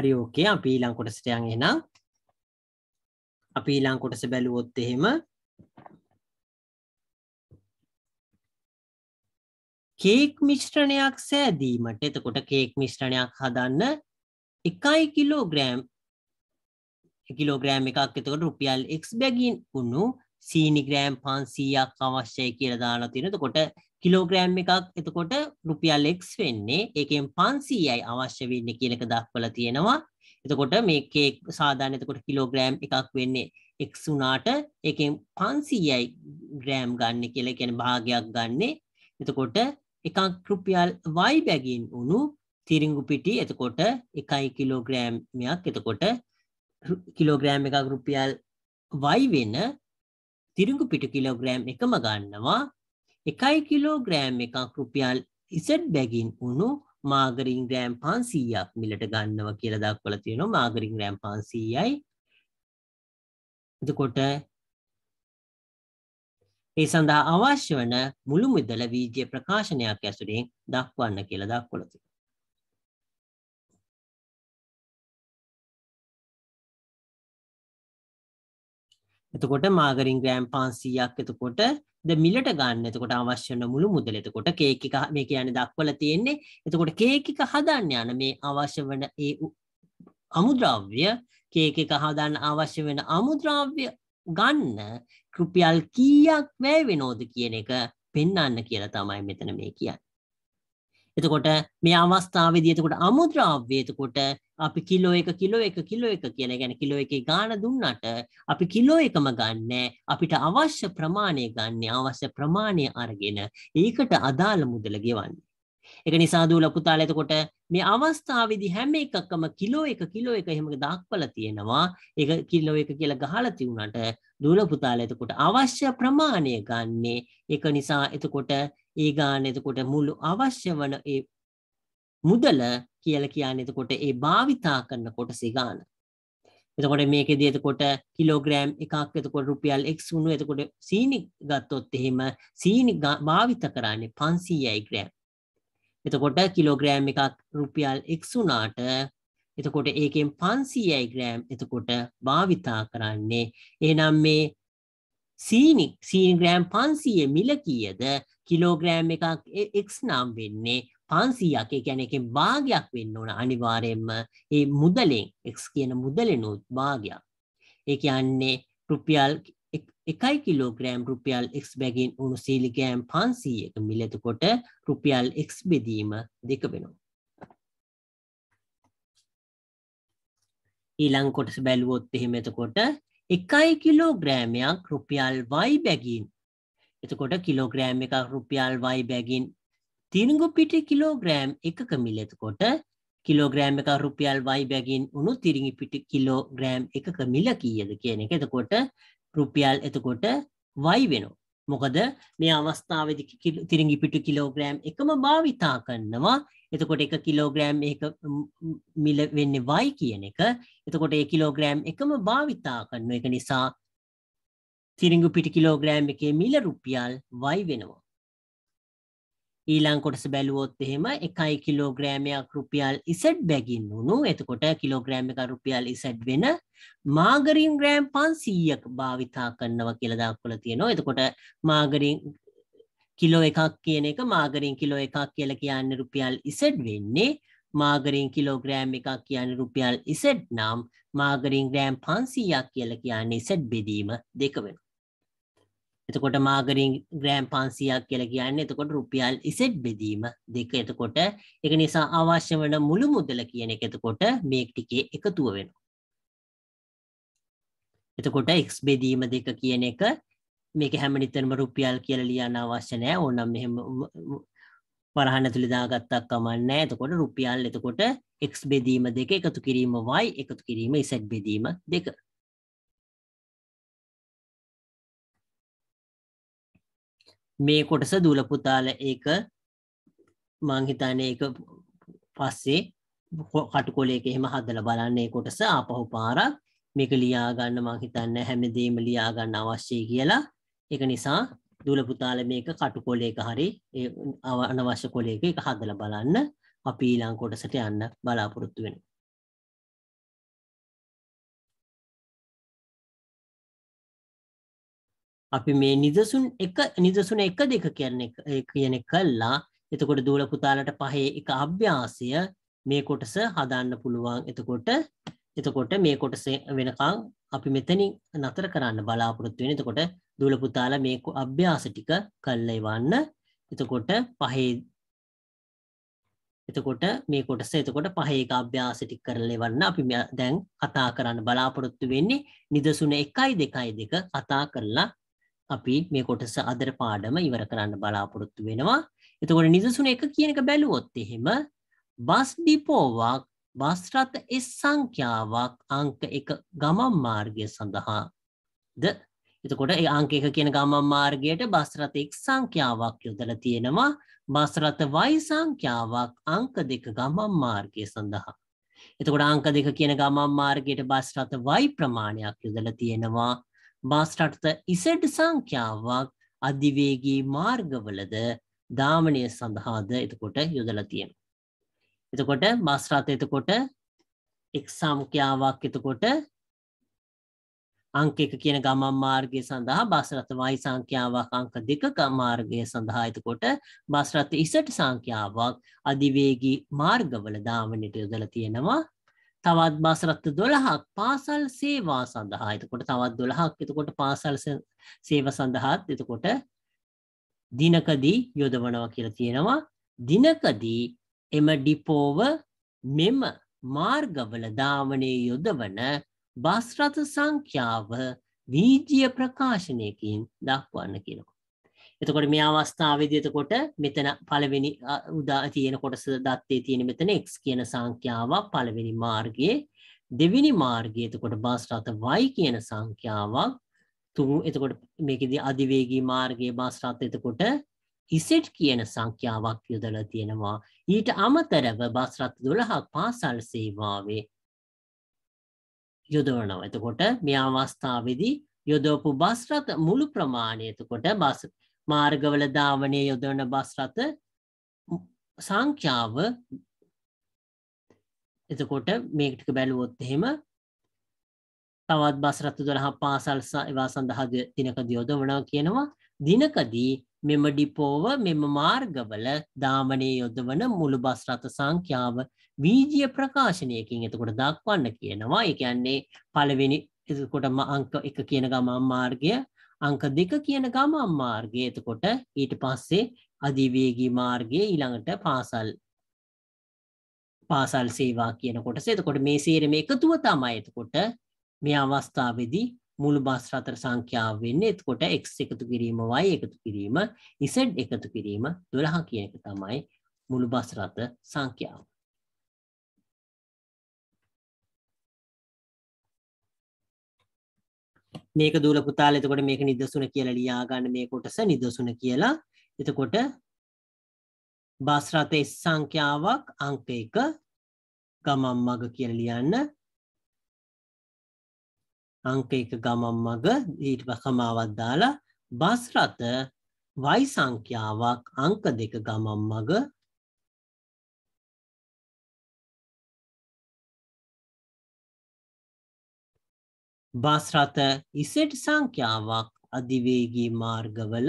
හරි ඕකේ අපි ඊළඟ කොටසට යන් එහෙනම් අපි ඊළඟ කොටස බැලුවොත් එහෙම කේක් මිශ්‍රණයක් සෑදීමට එතකොට කේක් මිශ්‍රණයක් හදන්න 1 කිලෝග්‍රෑම් කිලෝග්‍රෑම් එකක් එතකොට රුපියල් x බැගින් වුණු සීනි ග්‍රෑම් 500ක් අවශ්‍යයි කියලා දාලා තියෙනවා. එතකොට කිලෝග්‍රෑම් එකක් එතකොට රුපියල් x වෙන්නේ ඒකෙන් 500යි අවශ්‍ය වෙන්නේ කියන එක දක්වලා තියෙනවා. එතකොට මේකේ සාමාන්‍ය එතකොට කිලෝග්‍රෑම් එකක් වෙන්නේ x උනාට ඒකෙන් 500යි ග්‍රෑම් ගන්න කියලා කියන්නේ භාගයක් ගන්න. එතකොට එකක් රුපියල් y බැගින් උණු තිරිඟු පිටි එතකොට 1 කිලෝග්‍රෑම්යක් එතකොට කිලෝග්‍රෑම් එකක් රුපියල් y වෙන තිරිඟු පිටි කිලෝග්‍රෑම් එකම ගන්නවා එකයි කිලෝග්‍රෑම් එකක් රුපියල් ඉසට් බැගින් වුණු මාගරින් ග්‍රෑම් පන්සීයක් මිලට ගන්නව කියලා දක්වල තියෙනවා මාගරින් ග්‍රෑම් පන්සීයයි එතකොට ඒ සඳහා අවශ්‍ය වන මුළු මුදල වීජය ප්‍රකාශනයක් ඇසුරෙන් දක්වන්න කියලා දක්වල තියෙනවා එතකොට මාගරින් ග්‍රෑම් පන්සීයක් එතකොට ද මිලට ගන්න එතකොට අවශ්‍යන මුළු මුදල එතකොට කේකික මේ කියන දක්වල තියෙන්නේ එතකොට කේකික හදන්න යන මේ අවශ්‍ය වන ඒ අමුද්‍රව්‍ය කේකික හදන්න අවශ්‍ය වෙන අමුද්‍රව්‍ය ගන්න කෘපියල් කීයක් වැෑ වෙනෝද කියන එක පෙන්න්න කියලා තමයි මෙතන මේ කියන්න එතකොට මේ අවස්ථාවේදී එතකොට අමුද්‍රව්‍ය එතකොට අපි කිලෝ 1 කිලෝ 1 කිලෝ 1 කියලා කියන්නේ කිලෝ 1 ගාණ දුන්නට අපි කිලෝ 1ම ගන්නෑ අපිට අවශ්‍ය ප්‍රමාණය ගන්න අවශ්‍ය ප්‍රමාණය අරගෙන ඒකට අදාළ මුදල ගෙවන්නේ ඒක නිසා දූල පුතාලා එතකොට මේ අවස්ථාවේදී හැම එකකම කිලෝ 1 කිලෝ 1 එහෙම දාක්වලා තියෙනවා ඒක කිලෝ 1 කියලා ගහලා තියුණාට දූල පුතාලා එතකොට අවශ්‍ය ප්‍රමාණය ගන්නේ ඒක නිසා එතකොට ඒ ගාන එතකොට මුළු අවශ්‍ය වන ඒ මුදල කියලා කියන්නේ එතකොට ඒ භාවිතා කරන කොටසේ ගාන. එතකොට මේකෙදී එතකොට කිලෝග්‍රෑම් එකක් එතකොට රුපියල් x වුණු එතකොට සීනි ගත්තොත් එහෙම සීනි භාවිත කරන්නේ 500යි ග්‍රෑම්. එතකොට කිලෝග්‍රෑම් එකක් රුපියල් x වුණාට එතකොට ඒකෙන් 500යි ග්‍රෑම් එතකොට භාවිතා කරන්නේ. එහෙනම් මේ සීනික් සීනිග්‍රෑම් පන්සීය මිල කියද කිලෝග්‍රෑම් එකක් එක් නම් වෙන්නේ පන්සීයක් ගැනකින් භාගයක් වෙන්න ඕන අනිවාරයෙන්ම ඒ මුදලෙන් එක් කියන මුදලෙනුත් භාගයක් ඒක යන්නේ රුපියල් එකයි කිලෝග්‍රෑම් රුපියල් එක් බැගින් උුණු සීලිගෑම් පන්සී එක මිලතකොට රුපියල් එක් බෙදීම දෙක වෙනවා ඊළං කොටස බැලුවොත් එහෙම එතකොට එකයි කිලෝග්‍රෑමයක් රුපියල් වයි බැගින් එතකොට කිලෝග්‍රෑම් එකක් රුපියල් වයි බැගින් තිරිඟු පිටි කිලෝග්‍රෑම් එකක මිල එතකොට කිලෝග්‍රෑම් එකක් රුපියල් වයි බැගින් උණු තිරිඟි පිටි කිලෝග්‍රෑම් එකක මිල කීයද කියන එක එතකොට රුපියල් එතකොට වයි වෙනවා මොකද මේ අවස්ථාවදි තිරිඟි පිටු කිලෝග්‍රෑම් එකම භාවිතා කරන්නවා එතකොට එක කිලෝග්‍රෑම් එක මිල වෙන්න වයි කියන එක එතකොට ඒ කිලෝග්‍රෑම් එකම භාවිතා කරන එක නිසා තිරිඟු පිටි කිලෝග්‍රෑම් එකේ මිල රුපියල් වයි වෙනවා ඊළං කොටස බැලුවොත් එහෙම එකයි කිලෝග්‍රෑමයක් රුපියල් ඉසට් බැගින් වුණු එතකොට කිලෝග්‍රෑම එක රුපියල් ඉසට් වෙන මාගරින් ග්‍රෑම් පන්සීයක් භාවිතා කරනවා කියලදක්කොල තියෙනවා එතකොට මාගරින් කිලෝ එකක් කියන එක මාගරින් කිලෝ එකක් කියල කියන්න රුපියල් ඉසට් වෙන්නේ මාගරින් කිලෝග්‍රෑම් එකක් කියන්න රුපියල් ඉසට් නම් මාගරින් ග්‍රෑම් පන්සීයක් කියල කියන්නේ ඉසට් බෙදීම දෙක වෙන එතකොට මාගරින් ග්‍රෑම් පන්සියක් කියල කියන්න එතකොට රුපියල් ඉසෙට් බෙදීම දෙක එතකොට එක නිසා අවශ්‍ය වන මුළු මුදල කියන එක එතකොට මේක් ටිකේ එකතුව වෙන. එතකොට එක්ස් බෙදීම දෙක කියන එක මේක හැමනිතරම රුපියල් කියල ලියන්න අවශ්‍ය නෑ ඕනම් මෙහෙම පරහන තුළිදාගත්තක් කමන්න එතකොට රුපියල් එතකොට එක්ස් බෙදීම දෙක එකතු කිරීම වයි එකතු කිරීම ඉසැට් බෙදීම දෙක මේ කොටස දුලපුතාල ඒක මංහිතානය එක පස්සේ කටකොලේක එහෙම හදල බලන්නේ කොටස අපහු පාරක් මේක ලියාගන්න මංහිතන්න හැමදේම ලියාගන්න අවශ්‍යය කියලා එක නිසා දුලපුතාල මේක කටුකොලේක හරි අනවශ්‍ය කොලේක එක හදල බලන්න අපි ඊලාං කොටසට යන්න බලාපොරොත්තු වෙන අපි මේ නිදසුන් එක නිදසුන එක දෙක කියන්නේ කියන කල්ලා එතකොට දූල පුතාලට පහේ එක අභ්‍යාසය මේ කොටස හදන්න පුළුවන් එතකොට එතකොට මේ කොටස වෙනකං අපි මෙතනින් නතර කරන්න බලාපොරොත්තු වෙන එතකොට දූල පුතාලා මේ අභ්‍යාස ටික කළා එවන්න එතකොට පහේ එතකොට මේ කොටස එතකොට පහේක අභ්‍යාස ටික කරලා ඉවරන අපි දැන් කතා කරන්න බලාපොරොත්තු වෙන්නේ නිදසුන 1යි 2යි 2 කතා කරලා අපි මේ කොටස අදර පාඩම ඉවර කරන්න බලාපොරොත්තු වෙනවා. එතකොට නිදසුන එක කියන එක බැලුවොත් එහෙම බස් ඩිපෝවක් බස් රථ S සංඛ්‍යාවක් අංක 1 ගමන් මාර්ගය සඳහාද එතකොට ඒ අංක 1 කියන ගමන් මාර්ගයට බස් රථ X සංඛ්‍යාවක් යොදලා තියෙනවා. බස් රථ Y සංඛ්‍යාවක් අංක 2 ගමන් මාර්ගය සඳහා එතකොට අංක දෙක කියන ගමන් මාර්ගයට බස් රථ y ප්‍රමාණයක් යොදලා තියෙනවා. බාස්ටටත ඉසඩ් සංඛ්‍යාවක් අධිවේගී මාර්ගවලද දාමනය සඳහාද එතකොට යොදල තියෙන. එතකොට බස්රාත එතකොට එක් සංඛ්‍යාවක් එතකොට අංක එක කියන ගමන් මාර්ගය සඳහා බස්රත වයි සංඛ්‍යාවක් අංක දෙක මාර්ගය සඳහා එතකොට බස්රත ඉසට සංඛ්‍යාවක් අධිවේගී මාර්ගවල දාමනයට යොදලා තියෙනවා තවත් බාසරත්ත දොළහක් පාසල් සේවා සඳහා එතකොට තවත් දොළහක් එතකොට පාසල් සේව සඳහාත් එතකොට දිනකදී යොදවනවා කියලා තියෙනවා දිනකදී එම ඩිපෝව මෙම මාර්ගවල ධාවනය යොදවන බස්රථ සංඛ්‍යාව වීජිය ප්‍රකාශනයකින් දක්වන්න කියනවා. එතකොට මේ අවස්ථාවේදී එතකොට මෙතන පළවෙනි උදා තියෙන කොටස දත්තේ තියෙන මෙතන x කියන සංඛ්‍යාවක් පළවෙනි මාර්ගයේ දෙවෙනි මාර්ගයේ එතකොට බස් රථ y කියන සංඛ්‍යාවක් තුන් එතකොට මේකෙදී අධිවේගී මාර්ගයේ බස් රථ එතකොට ඉසෙට් කියන සංඛ්‍යාවක් යොදලා තියෙනවා. ඊට අමතරව බස් රථ 12ක් පාසල් සේවාවේ යොදවනවා. එතකොට මේ අවස්ථාවේදී යොදවපු බස් රථ මුළු ප්‍රමාණය එතකොට බස් මාර්ගවල ධාවනය යොදවන බස් රථ සංඛ්‍යාව එතකොට මේටික බැලුවොත් එහෙම තවත් බස් රථ දොළහ පාසල්සා එවා සඳහා දිනකද යොදවනා කියනවා දිනකදී මෙම ඩිපෝව මෙම මාර්ගවල දාමනය යොදවන මුළු බස් රථ සංඛ්‍යාව වීජිය ප්‍රකාශනයකින් එතකොට දක්වන්න කියනවා එකන්නේ පළවෙනි එකොට අංක එක කියන ගමන් මාර්ගය අංක දෙක කියන ගමන් මාර්ගය එතකොට ඊට පස්සේ අධිවේගී මාර්ගයේ ඊළඟට පාසල් පාසල් සේවා කියන කොටස. එතකොට මේ සේරම එකතුව තමයි එතකොට මේ අවස්ථාවේදී මුළු බස් රථ සංඛ්‍යාව වෙන්නේ. එතකොට x එකතු කිරීම y එකතු කිරීම z එකතු කිරීම 12 කියන එක තමයි මුළු බස් රථ සංඛ්‍යාව. මේක දූල පුතාල එතකොට මේක නිදසුන කියලා ලියා ගන්න මේ කොටස නිදසුන කියලා. එතකොට බස් රථයේ සංඛ්‍යාවක් අංක 1 ගමන් මග කියලා ලියන්න. අංක 1 ගමන් මග ඊට පස්සමාවක් දාලා බස් රථ වයි සංඛ්‍යාවක් අංක 2 ගමන් මග බස් රථ ඉසෙට් සංඛ්‍යාවක් අධිවේගී මාර්ගවල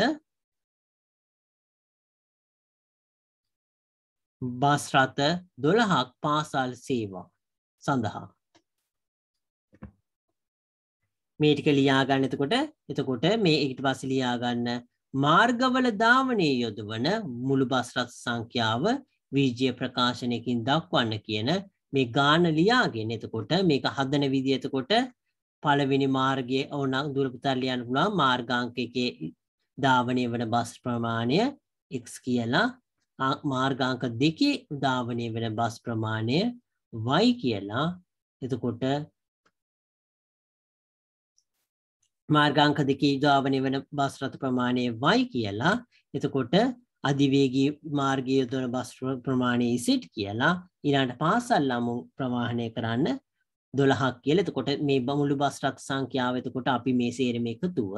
බස් රථ 12ක් පාසල් සේවා සඳහා මේ ටික ලියා ගන්න එතකොට එතකොට මේ ඊට පස්සේ ලියා ගන්න මාර්ගවල ධාවනයේ යොදවන මුළු බස් රථ සංඛ්‍යාව වීජය ප්‍රකාශනයකින් දක්වන්න කියන මේ ගාන ලියාගෙන එතකොට මේක හදන විදිහ එතකොට පළවෙනි මාර්ගයේ ඕනනම් දුර පුතල් යන්න පුළුවන් මාර්ගාංක එකේ ධාවනය වෙන බස් ප්‍රමාණය x කියලා මාර්ගාංක දෙකේ ධාවනය වෙන බස් ප්‍රමාණය y කියලා එතකොට මාර්ගාංක දෙකේ ධාවනය වෙන බස් රථ ප්‍රමාණය y කියලා එතකොට අධිවේගී මාර්ගය යොදවන බස් ප්‍රමාණය z කියලා ඊළඟට පාසල් ළමුන් ප්‍රවාහනය කරන්න දොළහක් කියල එතකොට මේ බමුළු බස්ටක් සංඛ්‍යාව එතකොට අපි මේ සේරම එකතුව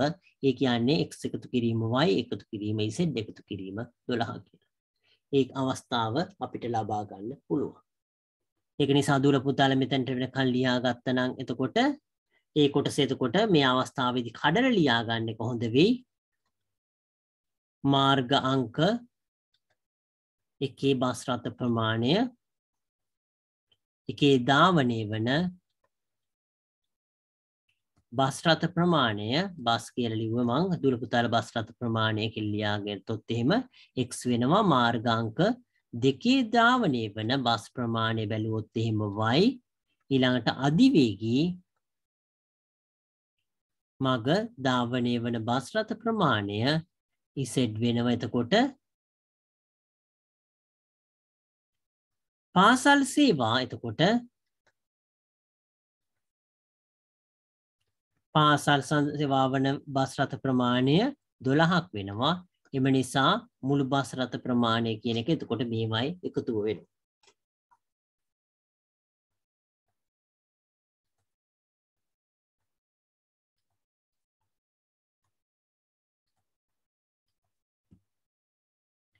ඒ කියන්නේ එක් එකතු කිරීම වයි එකතු කිරීම ඉසෙට් එකතු කිරීම දොළහ කියලා. ඒ අවස්ථාව අපිට ලබා ගන්න පුළුවන්. ඒක නිසා දුර පුතාල මෙතැන්ට වෙන කල් ලියා ගත්තනම් එතකොට ඒ කොටස එතකොට මේ අවස්ථාවේදී කඩන ලියා ගන්න කොහොඳ වෙයි? මාර්ග අංක එකේ බස් රථ ප්‍රමාණය එකේ ධාවනය වන බස් රථ ප්‍රමාණය බස් කියලා ලිව්වේ මං දුරපුතාල බස් රථ ප්‍රමාණය කියලා ලියාගත්තොත් එහෙම x වෙනවා මාර්ගාංක දෙකේ ධාවනය වන බස් ප්‍රමාණය බැලුවොත් එහෙම y ඊළඟට අධිවේගී මග ධාවනය වන බස් රථ ප්‍රමාණය z වෙනවා එතකොට පාසල් සේවා එතකොට පාසල් සඳවා වන බස් රථ ප්‍රමාණය දොළහක් වෙනවා එම නිසා මුළු බස් රථ ප්‍රමාණය කියන එක එතකොට මෙහෙමයි එකතුව වෙන.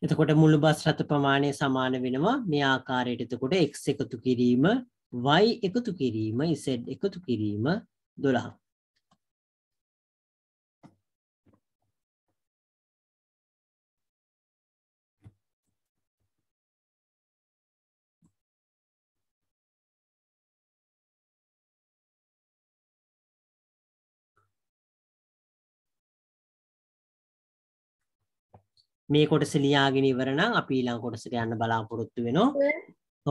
එතකොට මුළු බස් රථ ප්‍රමාණය සමාන වෙනවා මේ ආකාරයට එතකොට x එකතු කිරීම y එකතු කිරීම z එකතු කිරීම 12. මේ කොටස ලියාගෙන ඉවරනම් අපි ඊළඟ කොටසට යන්න බලාපොරොත්තු වෙනවා.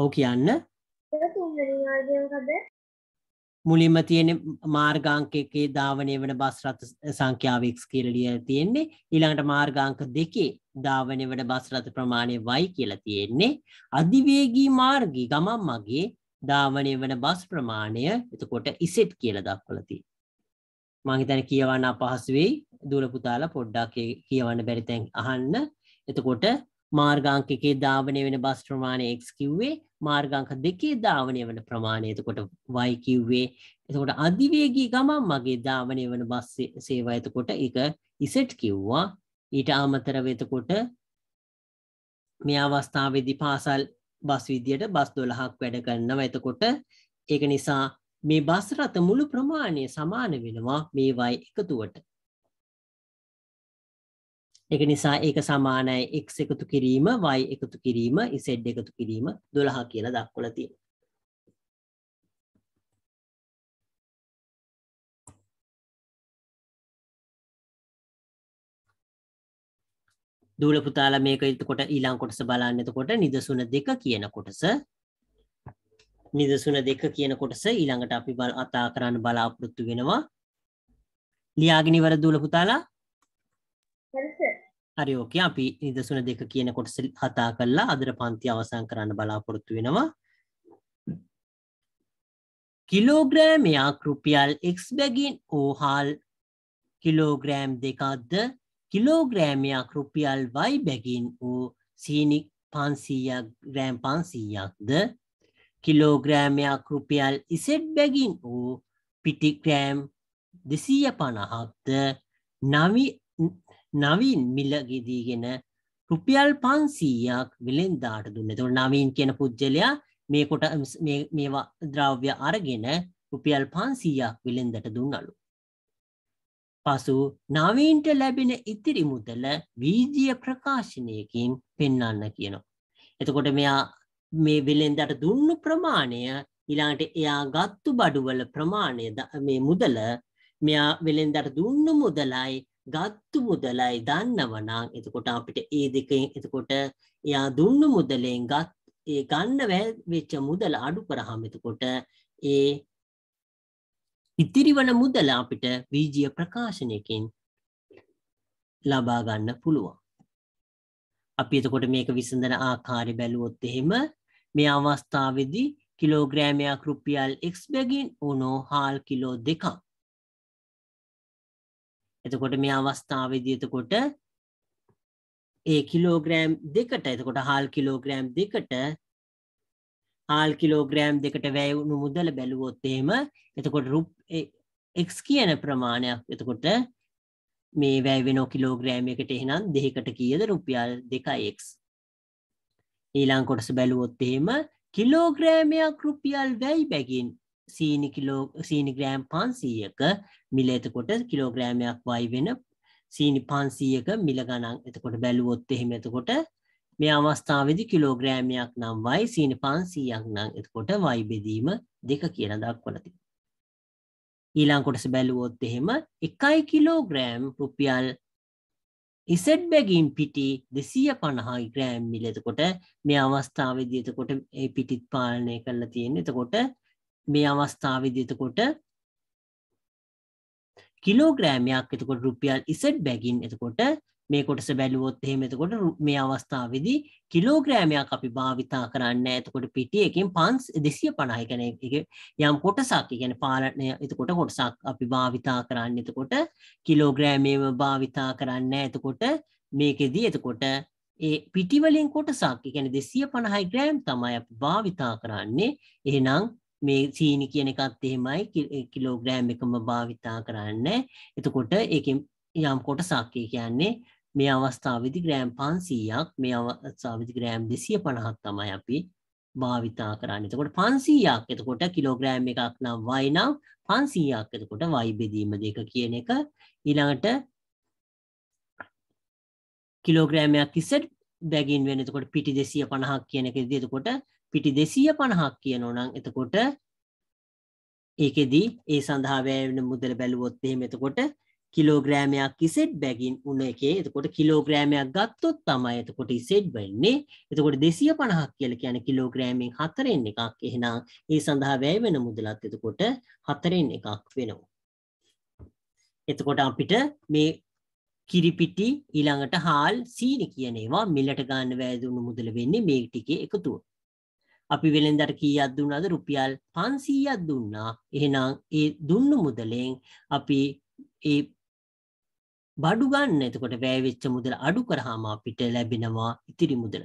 ඔව් කියන්න. මුලින්ම තියෙන මාර්ගාංකයේ ධාවනය වෙන බස් රථ සංඛ්‍යාව x කියලා ලියලා තියෙන්නේ. ඊළඟට මාර්ගාංක දෙකේ ධාවනය වෙන බස් රථ ප්‍රමාණය y කියලා තියෙන්නේ. අධිවේගී මාර්ගී ගමන් මගේ ධාවනය වෙන බස් ප්‍රමාණය එතකොට ඉසෙට් කියලා දක්වලා තියෙනවා. මම හිතන්නේ කියවන්න අපහසු වෙයි. දුල පුතාලා පොඩ්ඩක් කියවන්න බැරිතැන් අහන්න එතකොට මාර්ගංකකේ ධාවනය වෙන බස් ප්‍රමාණය එක් කිව්වේ මාර්ගංක දෙකේ ධාවනය වන ප්‍රමාණය එතකොට වයි කිව්වේ එතකොට අධිවේගී ගමන් මගේ ධාවනය වන බස් සේවා එතකොට එක ඉසට් කිව්වා ඊට අමතර වෙතකොට මේ අවස්ථාවේදී පාසල් බස් විදියට බස් දොළහක් වැඩ කරන්නව එතකොට ඒක නිසා මේ බස් රථ මුළු ප්‍රමාණය සමාන වෙනවා මේවයි එකතුවට එක නිසා ඒක සමානයි එක් එකතු කිරීම වයි එකතු කිරීම ඉසෙඩ් එකතු කිරීම දොළහ කියල දක්කොල තියෙන දූල පුතාල මේක එතකොට ඊළං කොටස බලන්න එතකොට නිදසුන දෙක කියන කොටස නිදසුන දෙක කියන කොටස ඊළඟට අපි බල අතා කරන්න බලාපොරොත්තු වෙනවා ලියාගිනිවර දූල පුතාලා හරි ඕකේ අපි නිදසුන දෙක කියන කොටස කතා කළා අදට පන්ති අවසන් කරන්න බලාපොරොත්තු වෙනවා කිලෝග්‍රෑමයක් රුපියල් එක්ස් බැගින් ඕහාල් කිලෝග්‍රෑම් දෙකක්ද කිලෝග්‍රෑමයක් රුපියල් වයි බැගින් වූ සීනික් පන්සීයක් ග්‍රෑම් පන්සීයක්ද කිලෝග්‍රෑමයක් රුපියල් ඉසෙට් බැගින් වූ පිටිග්‍රෑම් දෙසීය පණහක්ද නවි නවීන් මිල්ලගෙදීගෙන රුපියල් පන්සීයක් වෙළෙන්දාට දුන්න තුළ නවීන් කියන පුද්ගලයා මේ කොට මේවා ද්‍රව්‍ය අරගෙන රුපියල් පන්සීයක් වෙළෙන්දට දුන්නලු. පසු නවීන්ට ලැබෙන ඉතිරි මුදල වීජිය ප්‍රකාශනයකින් පෙන්නන්න කියනවා. එතකොට මෙයා මේ වෙළෙන්දට දුන්නු ප්‍රමාණය ඉලාට එයා ගත්තු බඩුවල ප්‍රමාණය මේ මුදල මෙයා වෙළෙන්දට දුන්න මුදලයි ගත්තු මුදලයි දන්නවනම් එතකොට අපිට ඒ දෙකෙන් එතකොට එයා දුන්න මුදලෙන් ගත් ඒ ගන්න වෙච්ච මුදල අඩු කරාම එතකොට ඒ ඉතිරි වන මුදල අපිට වීජය ප්‍රකාශනයකින් ලබා ගන්න පුළුවන්. අපි එතකොට මේක විසඳන ආකාරය බැලුවොත් එහෙම මේ අවස්ථාවේදී කිලෝග්‍රෑමයක් රුපියල් එක්ස් බැගින් ඕනෝ හාල් කිලෝ දෙකක් එතකොට මේ අවස්ථාවේදී එතකොට ඒ කිලෝග්‍රෑම් දෙකට එතකොට හාල් කිලෝග්‍රෑම් දෙකට හාල් කිලෝග්‍රෑම් දෙකට වැය වුණු මුදල බැලුවොත් එහෙම එතකොට රුප් x කියන ප්‍රමාණයක් එතකොට මේ වැය වෙන කිලෝග්‍රෑම් එකට එහෙනම් දෙකකට කීයද රුපියල් 2x ඊළඟ කොටස බැලුවොත් එහෙම කිලෝග්‍රෑමයක් රුපියල් වැයි බැගින් සීනි කිලෝ සීනිග්‍රෑම් පන්සීයක මිල එතකොට කිලෝග්‍රෑමයක් වයි වෙන සීනි පන්සීයක මිල ගණන් එතකොට බැලුවොත් එහෙම එතකොට මේ අවස්ථාවදි කිලෝග්‍රෑමයක් නම් වයි සීනි පන්සීයක් නම් එතකොට වයිබෙදීම දෙක කියන දක්වලති. ඊළංකොටස බැලුවොත් එහෙම එකයි කිලෝග්‍රෑම් රුපියල් ඉසෙට් බැගින් පිටි දෙසිය පණහායි ග්‍රෑම් මිල එතකොට මේ අවස්ථාවදි එතකොට පිටිත් පාලනය කරලා තියෙන එතකොට මේ අවස්ථාවේදී එතකොට කිලෝග්‍රෑමයක් එතකොට රුපියල් ඉසට් බැගින් එතකොට මේ කොටස බැලුවොත් එහෙම එතකොට මේ අවස්ථාවේදී කිලෝග්‍රෑමයක් අපි භාවිතා කරන්න එතකොට පිටියකින් පන්ස් දෙසිය පණහි කන යම් කොටසක් ගැන පාලනය එතකොට කොටසක් අපි භාවිතා කරන්න එතකොට කිලෝග්‍රෑමයම භාවිතා කරන්න එතකොට මේකෙදී එතකොට ඒ පිටිවලින් කොටසක් ගැන දෙසිය පණහයි ග්‍රෑම් තමයි භාවිතා කරන්නේ එහෙනම් මේ සීනි කියන එකත් එහෙමයි කිලෝග්‍රෑම් එකම භාවිතා කරන්න එතකොට ඒකෙන් යම් කොටසක් ඒ කියන්නේ මේ අවස්ථාවේදී ග්‍රෑම් 500ක් මේ අවස්ථාවේදී ග්‍රෑම් 250ක් තමයි අපි භාවිතා කරන්න. එතකොට 500ක් එතකොට කිලෝග්‍රෑම් එකක් නම් y නම් 500ක් එතකොට y බෙදීම දෙක කියන එක ඊළඟට කිලෝග්‍රෑමයක් ඉස්සර බැගින් වෙන එතකොට පිටි 250ක් කියන එකදී එතකොට පිටි දෙසීය පණහක් කියනොනං එතකොට ඒකෙදී ඒ සඳහාවෑන මුදල බැලුවොත්තේ මෙතකොට කිලෝග්‍රෑමයක් කිසෙට් බැගින් උන එකේ එතකොට කිලෝග්‍රෑමයක් ගත්තොත් තමයි එතකොට ඉසෙට් වෙන්නේ එතකොට දෙසිය පණහක් කියල කියන කිලෝග්‍රෑමෙන් හතරෙන් එකක් එහෙනම් ඒ සඳහා වැය වෙන මුදලත් එතකොට හතරෙන් එකක් වෙනවා එතකොට අපිට මේ කිරිපිටි ඊළඟට හාල් සීනි කියනේවා මිලට ගන්න වැයදුණු මුදල වෙන්නේ මේ ටිකේ එකතුව අපි වෙළෙන්දට කීයක් දුන්නාද රුපියල් 500ක් දුන්නා. එහෙනම් ඒ දුන්නු මුදලෙන් අපි ඒ බඩු ගන්න. එතකොට වැය වෙච්ච මුදල අඩු කරාම අපිට ලැබෙනවා ඉතිරි මුදල.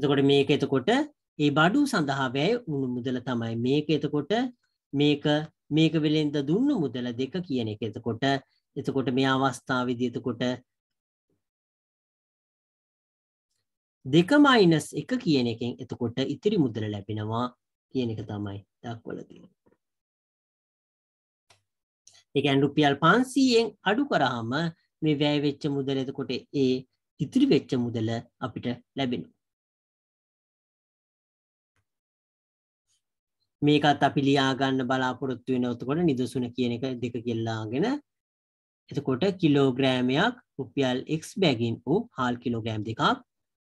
එතකොට මේක එතකොට ඒ බඩු සඳහා වැය වුණු මුදල තමයි මේක එතකොට මේක මේක වෙලෙන්ද දුන්නු මුදල දෙක කියන එක. එතකොට එතකොට මේ අවස්ථාවේදී එතකොට දෙක මයිනස් එක කියන එකෙන් එතකොට ඉතිරි මුදල ලැබෙනවා කියන එක තමයි දක්වලතිය. එකන් රුපියල් පන්සීයෙන් අඩු කරාම මේ වැෑ වෙච්ච මුදල එතකොට ඒ ඉතිරි වෙච්ච මුදල අපිට ලැබෙන. මේකත් අපි ලියාගන්න බලාපොරොත්තු වෙන ඔතකොට නිදසුන කියන එක දෙක කෙල්ලාගෙන එතකොට කිලෝග්‍රෑමයක් රුපියල් එක් බැගින් වූ හාල් කිලෝග්‍රෑම් දෙකක්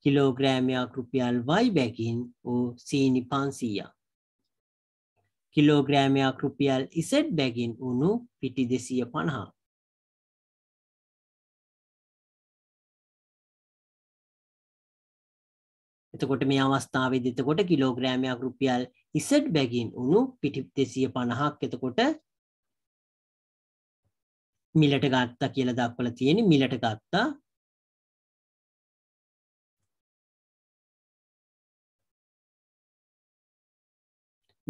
කිලෝග්‍රෑමයක් රුපියල් වයි බැගින් වූ සීනි පන්සීය. කිලෝග්‍රෑමයක් රුපියල් ඉසට් බැගින් වුණු පිටි දෙසිය පණහා. එතකොට මේ අවස්ථාවේද එතකොට කිලෝග්‍රෑමයක් රුපියල් ඉසට් බැගින් වුණු පිටි දෙසිය පණහක් එතකොට මිලට ගත්තා කියලා දක්වලා තියෙන මිලට ගත්තා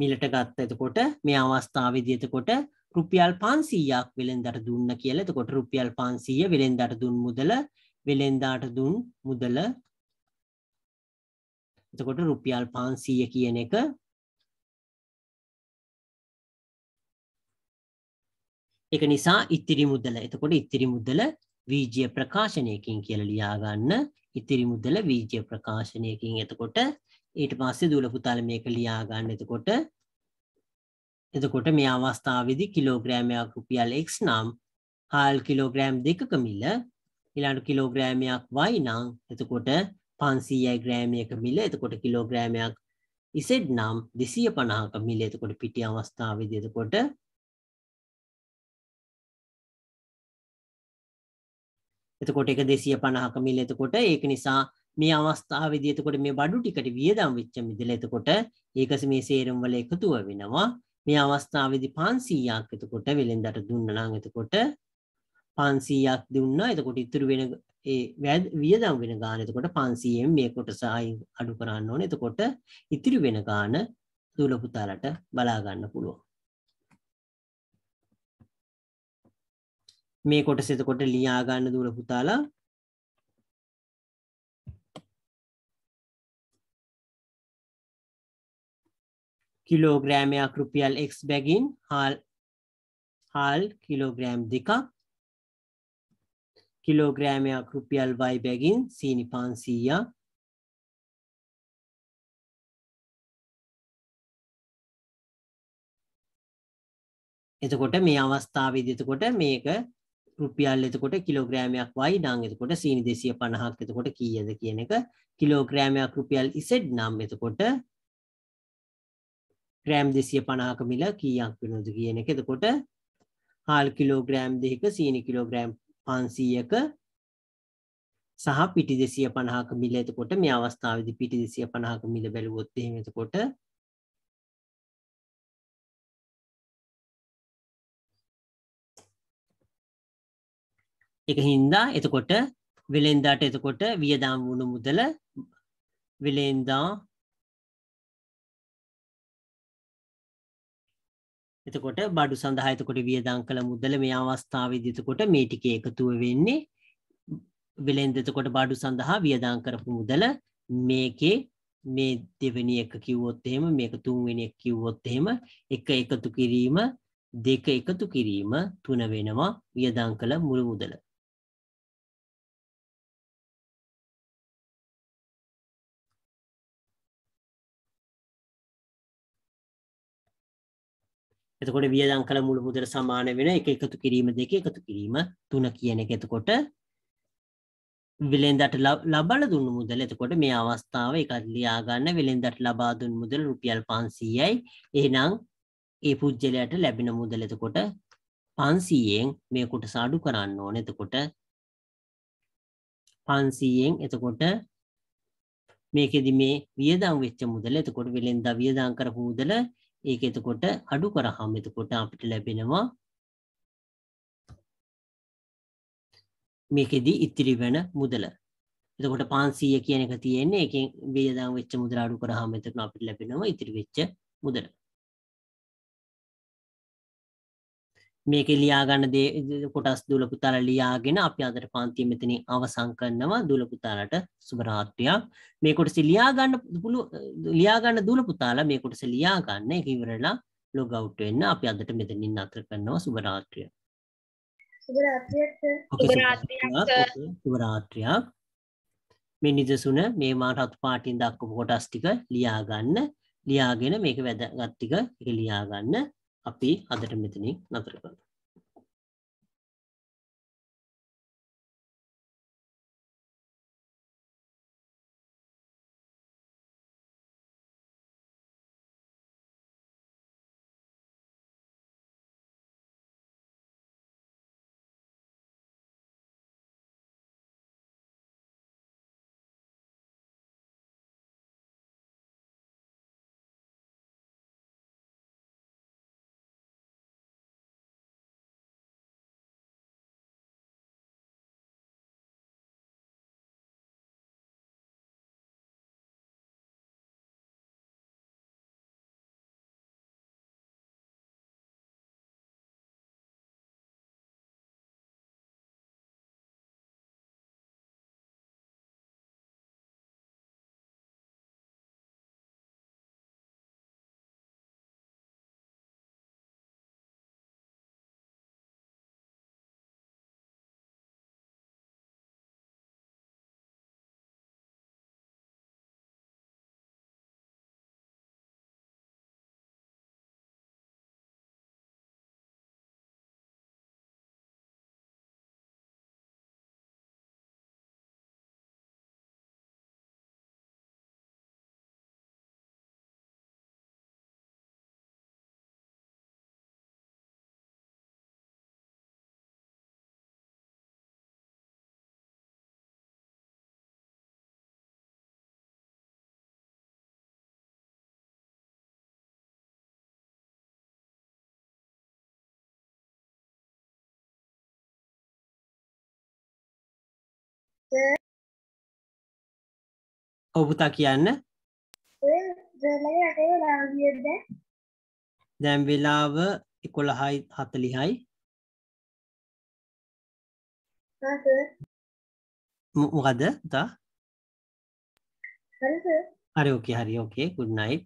මිලට ගත්ත එතකොට මේ අවස්ථාවවිදිතකොට රුපියල් පන්සීයක් වෙළෙන්දට දුන්න කියල එතකොට රුපියල් පන්සීය වෙළෙන්දට දුන් මුදල වෙළෙන්දාට දුන් මුදල එතකොට රුපියල් පන්සීය කියන එක එක නිසා ඉතිරි මුදල එතකොට ඉතිරි මුදල වීජය ප්‍රකාශනයකින් කියල ලියාගන්න ඉතිරි මුදල වීජය ප්‍රකාශනයකින් එතකොට ඊට පස්සේ දුවල පුතාල මේක ලියා ගන්න. එතකොට එතකොට මේ අවස්ථාවේදී කිලෝග්‍රෑමයක් රුපියල් x නම් හාල් කිලෝග්‍රෑම් දෙකක මිල ඊළඟ කිලෝග්‍රෑමයක් y නම් එතකොට 500යි ග්‍රෑමයක මිල. එතකොට කිලෝග්‍රෑමයක් z නම් 250ක මිල. එතකොට පිටි අවස්ථාවේදී එතකොට එතකොට එක දෙසිය පණහක මිල එතකොට ඒක නිසා මේ අවස්ථාව විදිතකොට මේ බඩු ටිකට වියදම් වෙච්ච මිදල එතකොට ඒකස මේ සේරම්වල එකතුව වෙනවා මේ අවස්ථාවදි පන්සීයක් එතකොට වෙළෙන්දට දුන්නනං එතකොට පන්සීයක් දුන්න එතකොට ඉතුරු වෙන වැද වියදම් වෙන ගානතකොට පන්සීයෙන් මේ කොට සහයි අඩු කරන්න ඕන එතකොට ඉතිරි වෙන ගාන දූලපුතාලට බලාගන්න පුළුවන් මේ කොට සෙතකොට ලියාගන්න දූලපුතාලා කිලෝග්‍රෑමයක් රුපියල් එක් බැගින් හාල් හාල් කිලෝග්‍රෑම් දෙකක් කිලෝග්‍රෑමයක් රුපියල් වයි බැගින් සීනි පන්සීයක් එතකොට මේ අවස්ථාවේද එතකොට මේක රුපියල් එතකොට කිලෝග්‍රෑමයක් වයි නම් එතකොට සීනි දෙසිය පණහක් එතකොට කීයද කියන එක කිලෝග්‍රෑමයක් රුපියල් ඉසෙඩ් නම් එතකොට ග්‍රෑම් දෙසිය පනාක මිල කීයක් වෙනද කියන එක එතකොට හාල් කිලෝග්‍රෑම් දෙක සීනි කිලෝග්‍රෑම් පන්සීයක සහ පිටි දෙසිය පණහාක මිල එතකොට මේ අවස්ථාවදි පිටි දෙසිය පණහාක මිල බැලුවොත් එහෙම එතකොට එක හින්දා එතකොට වෙළෙන්දාට එතකොට වියදම් වුණු මුදල වෙළෙන්දා එතකොට බඩු සඳහාතකොට වියදං කළ මුදල මේ අවස්ථාවදිතකොට මේ ටික එකතුව වෙන්නේ වෙළෙන්දතකොට බඩු සඳහා වියදාං කරපු මුදල මේකේ මේ දෙවැනි එක කිව්වොත් එහෙම මේක තුන්වෙනි එක කිව්වොත් එහෙම එක එකතු කිරීම දෙක එකතු කිරීම තුන වෙනවා වියදාං කළ මුළු මුදල එතකොට වියදම් කළ මුළු මුදල සමාන වෙන එක එකතු කිරීම දෙක එකතු කිරීම තුන කියන එක එතකොට වෙළෙන්දට ලබල දුන්නු මුදල එතකොට මේ අවස්ථාව එකත් ලියා ගන්න වෙළෙන්දට ලබා දුන් මුදල රුපියල් 500යි එහෙනම් ඒ පුජ්‍යලයට ලැබෙන මුදල එතකොට 500න් මේ කොටස අඩු කරන්න ඕනේ එතකොට 500න් එතකොට මේකෙදි මේ වියදම් වෙච්ච මුදල එතකොට වෙළෙන්දා වියදම් කරපු මුදල ඒක එතකොට අඩු කරහම එතකොට අපිට ලැබෙනවා මේකෙදී ඉතිරි වෙන මුදල. එතකොට 500 කියන එක තියෙන්නේ එකෙන් 20000 වෙච්ච මුදල අඩු කරාම එතන අපිට ලැබෙනවා ඉතිරි වෙච්ච මුදල. මේක ලියාගන්න දේ කොටස් දුලපුතාල ලියාගෙන අපි අදර පන්තිය මෙතන අවසංකන්නවා දුලපුතාලට සුභරාත්‍රයක් මේ කොටස ලියාගන්න පුළු ලියාගන්න දුලපුතාල මේ කොටස ලියාගන්න එක ඉවරලා ලොගවට් වෙන්න අපි අදට මෙතනින් අතර කරනවා සුභරාත්‍රය සුභරාත්‍රයක් මේ නිදසුන මේ මාට රත් පාටින් දක්කපු කොටස් ටික ලියාගන්න ලියාගෙන මේක වැදගත්තික එක ලියාගන්න අපි අදට මෙතනින් නතර කරනවා ඔබුතා කියන්න දැම් වෙලාව එකොළහයි හතලිහයි මොකද තා හරි ඕකේ හරි ඕකේ ගුඩ්නයි